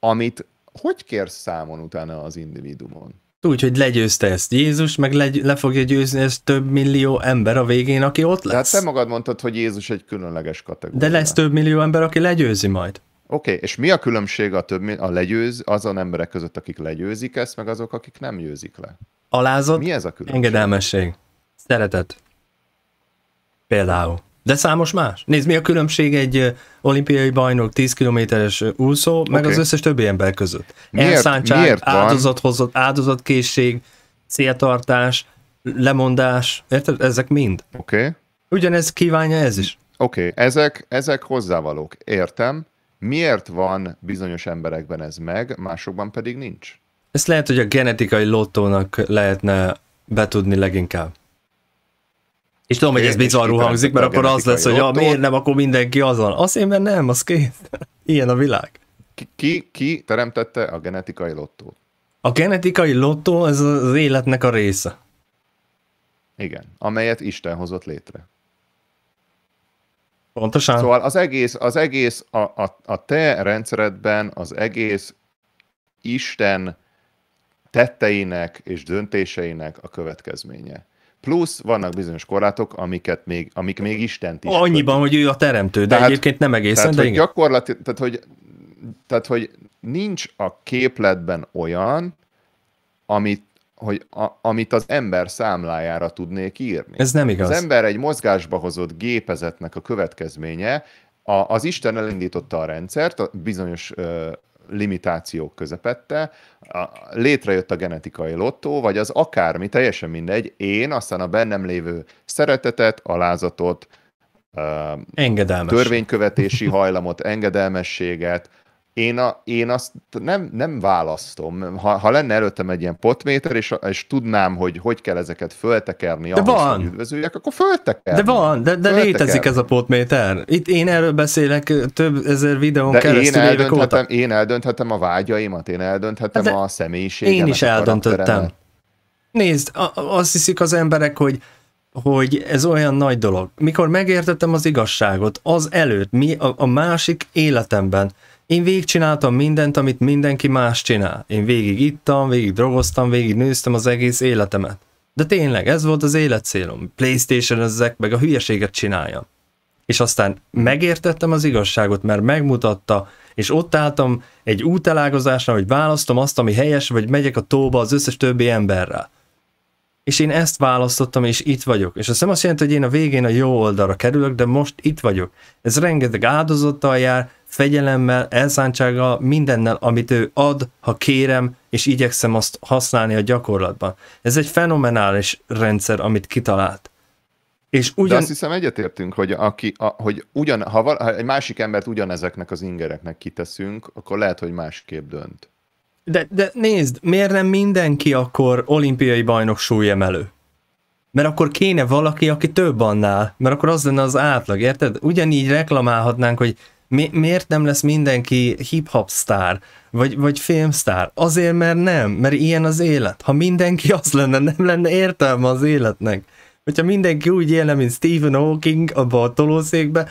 amit hogy kérsz számon utána az individumon? Úgy, hogy legyőzte ezt Jézus, meg legy, le fogja győzni ezt több millió ember a végén, aki ott hát lesz. Tehát te magad mondtad, hogy Jézus egy különleges kategória. De lesz több millió ember, aki legyőzi majd. Oké, okay, és mi a különbség a, több, a legyőz, azon emberek között, akik legyőzik ezt, meg azok, akik nem győzik le? Alázat, mi ez a különbség? engedelmesség, szeretet. Például. De számos más. Nézd, mi a különbség egy olimpiai bajnok 10 kilométeres úszó, okay. meg az összes többi ember között. Miért, Elszántság, miért hozott, áldozatkészség, céltartás, lemondás, érted? Ezek mind. Oké. Okay. Ugyanez kívánja ez is. Oké, okay. ezek, ezek hozzávalók. Értem. Miért van bizonyos emberekben ez meg, másokban pedig nincs? Ezt lehet, hogy a genetikai lottónak lehetne betudni leginkább. És tudom, hogy ez bizarrul hangzik, mert akkor az lesz, hogy ja, miért nem, akkor mindenki azon. Azért, mert nem, az két. <laughs> Ilyen a világ. Ki, ki, ki teremtette a genetikai lottót? A genetikai lottó ez az életnek a része. Igen, amelyet Isten hozott létre. Pontosan. Szóval az egész, az egész a, a, a te rendszeredben az egész Isten tetteinek és döntéseinek a következménye. Plusz vannak bizonyos korlátok, amiket még, amik még Istent is. Annyiban, hogy ő a teremtő, de tehát, egyébként nem egészen. Tehát, de hogy gyakorlati, tehát, hogy, tehát, hogy nincs a képletben olyan, amit, hogy a, amit az ember számlájára tudnék írni. Ez nem igaz. Az ember egy mozgásba hozott gépezetnek a következménye, a, az Isten elindította a rendszert, a bizonyos ö, limitációk közepette, a, létrejött a genetikai lottó, vagy az akármi, teljesen mindegy, én aztán a bennem lévő szeretetet, alázatot, Engedelmes. törvénykövetési hajlamot, engedelmességet, én, a, én azt nem, nem választom. Ha, ha lenne előttem egy ilyen potméter, és, és tudnám, hogy hogy kell ezeket föltekerni, de ahhoz, van. akkor föltekerni. De van, de, de létezik ez a potméter. Itt én erről beszélek több ezer videón de keresztül én eldönthetem, óta. Én eldönthetem a vágyaimat, én eldönthetem de a személyiségemet. Én is eldöntöttem. Nézd, azt hiszik az emberek, hogy hogy ez olyan nagy dolog. Mikor megértettem az igazságot, az előtt, mi a, a másik életemben, én végigcsináltam mindent, amit mindenki más csinál. Én végig ittam, végig drogoztam, végig nőztem az egész életemet. De tényleg, ez volt az életcélom. Playstation ezek, meg a hülyeséget csináljam. És aztán megértettem az igazságot, mert megmutatta, és ott álltam egy útelágazásnál, hogy választom azt, ami helyes, vagy megyek a tóba az összes többi emberrel és én ezt választottam, és itt vagyok. És azt nem azt jelenti, hogy én a végén a jó oldalra kerülök, de most itt vagyok. Ez rengeteg áldozattal jár, fegyelemmel, elszántsággal, mindennel, amit ő ad, ha kérem, és igyekszem azt használni a gyakorlatban. Ez egy fenomenális rendszer, amit kitalált. És ugyan... De azt hiszem egyetértünk, hogy, aki, a, hogy ugyan, ha, val, ha egy másik embert ugyanezeknek az ingereknek kiteszünk, akkor lehet, hogy másképp dönt. De, de nézd, miért nem mindenki akkor olimpiai bajnok súlyemelő? Mert akkor kéne valaki, aki több annál, mert akkor az lenne az átlag, érted? Ugyanígy reklamálhatnánk, hogy mi, miért nem lesz mindenki hip-hop sztár, vagy, vagy filmsztár? Azért, mert nem, mert ilyen az élet. Ha mindenki az lenne, nem lenne értelme az életnek hogyha mindenki úgy élne, mint Stephen Hawking abba a tolószékbe,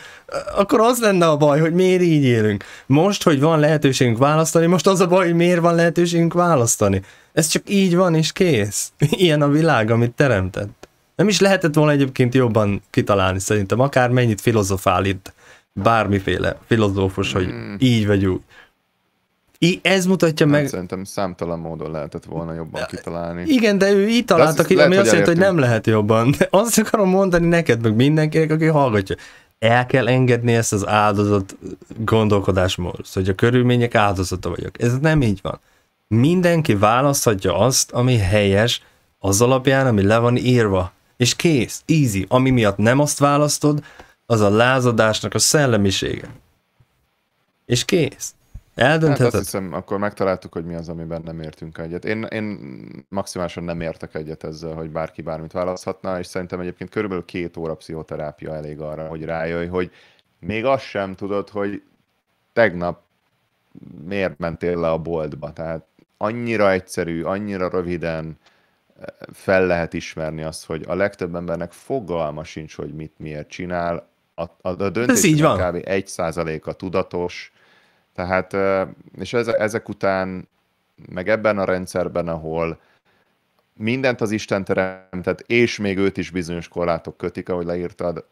akkor az lenne a baj, hogy miért így élünk. Most, hogy van lehetőségünk választani, most az a baj, hogy miért van lehetőségünk választani. Ez csak így van és kész. <laughs> Ilyen a világ, amit teremtett. Nem is lehetett volna egyébként jobban kitalálni szerintem, akár mennyit filozofál itt bármiféle filozófus, hogy hmm. így vagy úgy. I, ez mutatja hát meg... Szerintem számtalan módon lehetett volna jobban kitalálni. Igen, de ő itt találta ki, ami azt jelenti, hogy nem lehet jobban. De azt akarom mondani neked, meg mindenkinek, aki hallgatja. El kell engedni ezt az áldozat gondolkodásmódot, hogy a körülmények áldozata vagyok. Ez nem így van. Mindenki választhatja azt, ami helyes, az alapján, ami le van írva. És kész, easy. Ami miatt nem azt választod, az a lázadásnak a szellemisége. És kész. Eldöntheted? Hát azt hiszem, akkor megtaláltuk, hogy mi az, amiben nem értünk egyet. Én, én maximálisan nem értek egyet ezzel, hogy bárki bármit választhatna, és szerintem egyébként körülbelül két óra pszichoterápia elég arra, hogy rájöjj, hogy még azt sem tudod, hogy tegnap miért mentél le a boltba. Tehát annyira egyszerű, annyira röviden eh, fel lehet ismerni azt, hogy a legtöbb embernek fogalma sincs, hogy mit miért csinál, a, a, a döntés kb. 1%-a tudatos, tehát, és ezek után, meg ebben a rendszerben, ahol mindent az Isten teremtett, és még őt is bizonyos korlátok kötik, ahogy leírtad,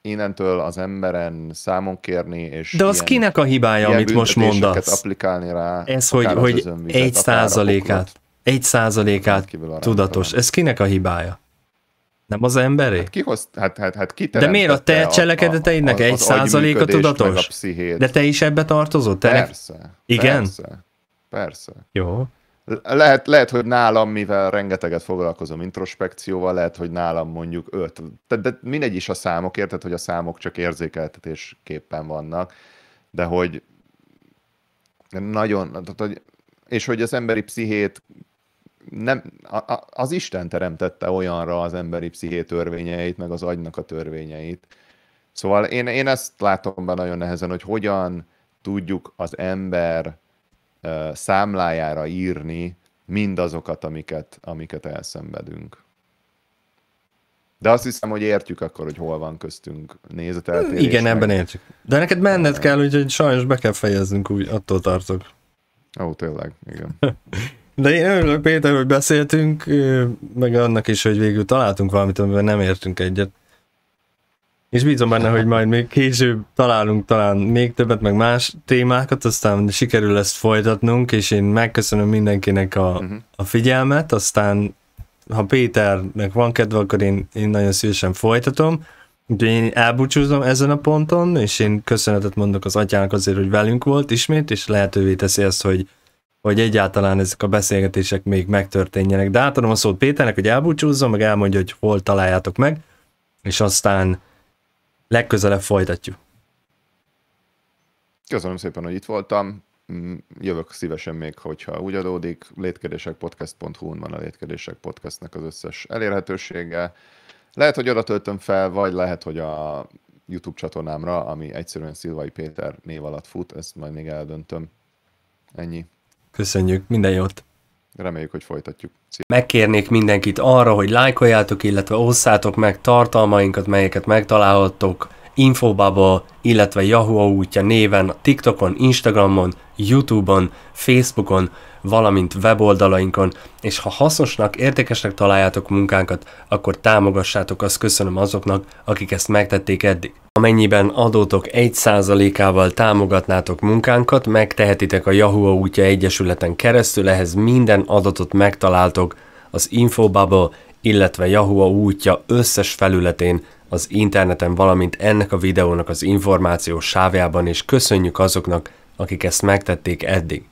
innentől az emberen számon kérni, és De az ilyen, kinek a hibája, amit most mondasz? applikálni rá. Ez, hogy, hogy egy százalékát, egy százalékát tudatos. Ez kinek a hibája? Nem az emberi. Hát kihoz, hát, hát, hát ki De miért a te cselekedeteidnek a, a, egy százaléka tudatos? A De te is ebbe tartozol? Te persze. Ne... Igen? Persze. persze. Jó. Lehet, lehet, hogy nálam, mivel rengeteget foglalkozom introspekcióval, lehet, hogy nálam mondjuk öt. De, de mindegy is a számok, érted, hogy a számok csak érzékeltetésképpen vannak, de hogy nagyon, tehát, hogy, és hogy az emberi pszichét nem, a, a, az Isten teremtette olyanra az emberi psziché törvényeit, meg az agynak a törvényeit. Szóval én, én ezt látom be nagyon nehezen, hogy hogyan tudjuk az ember ö, számlájára írni mindazokat, amiket, amiket elszenvedünk. De azt hiszem, hogy értjük akkor, hogy hol van köztünk nézeteltérés. Igen, meg. ebben értjük. De neked menned kell, úgyhogy sajnos be kell fejeznünk, úgy attól tartok. Ó, tényleg, igen. <laughs> De én örülök, Péter, hogy beszéltünk, meg annak is, hogy végül találtunk valamit, amiben nem értünk egyet. És bízom benne, hogy majd még később találunk talán még többet, meg más témákat, aztán sikerül ezt folytatnunk, és én megköszönöm mindenkinek a, mhm. a figyelmet, aztán ha Péternek van kedve, akkor én, én nagyon szívesen folytatom. Úgyhogy én elbúcsúzom ezen a ponton, és én köszönetet mondok az atyának azért, hogy velünk volt ismét, és lehetővé teszi ezt, hogy hogy egyáltalán ezek a beszélgetések még megtörténjenek. De átadom a szót Péternek, hogy elbúcsúzzon, meg elmondja, hogy hol találjátok meg, és aztán legközelebb folytatjuk. Köszönöm szépen, hogy itt voltam. Mm, jövök szívesen még, hogyha úgy adódik. Létkedésekpodcast.hu-n van a Létkedések Podcastnek az összes elérhetősége. Lehet, hogy oda töltöm fel, vagy lehet, hogy a YouTube csatornámra, ami egyszerűen Szilvai Péter név alatt fut, ezt majd még eldöntöm. Ennyi. Köszönjük, minden jót! Reméljük, hogy folytatjuk. Szia. Megkérnék mindenkit arra, hogy lájkoljátok, illetve osszátok meg tartalmainkat, melyeket megtalálhattok Infobubble, illetve Yahoo útja néven, TikTokon, Instagramon, Youtube-on, Facebookon, valamint weboldalainkon, és ha hasznosnak, értékesnek találjátok munkánkat, akkor támogassátok, azt köszönöm azoknak, akik ezt megtették eddig. Amennyiben adótok 1%-ával támogatnátok munkánkat, megtehetitek a Yahoo útja egyesületen keresztül, ehhez minden adatot megtaláltok az Infobubble, illetve Yahoo útja összes felületén, az interneten, valamint ennek a videónak az információs sávjában, és köszönjük azoknak, akik ezt megtették eddig.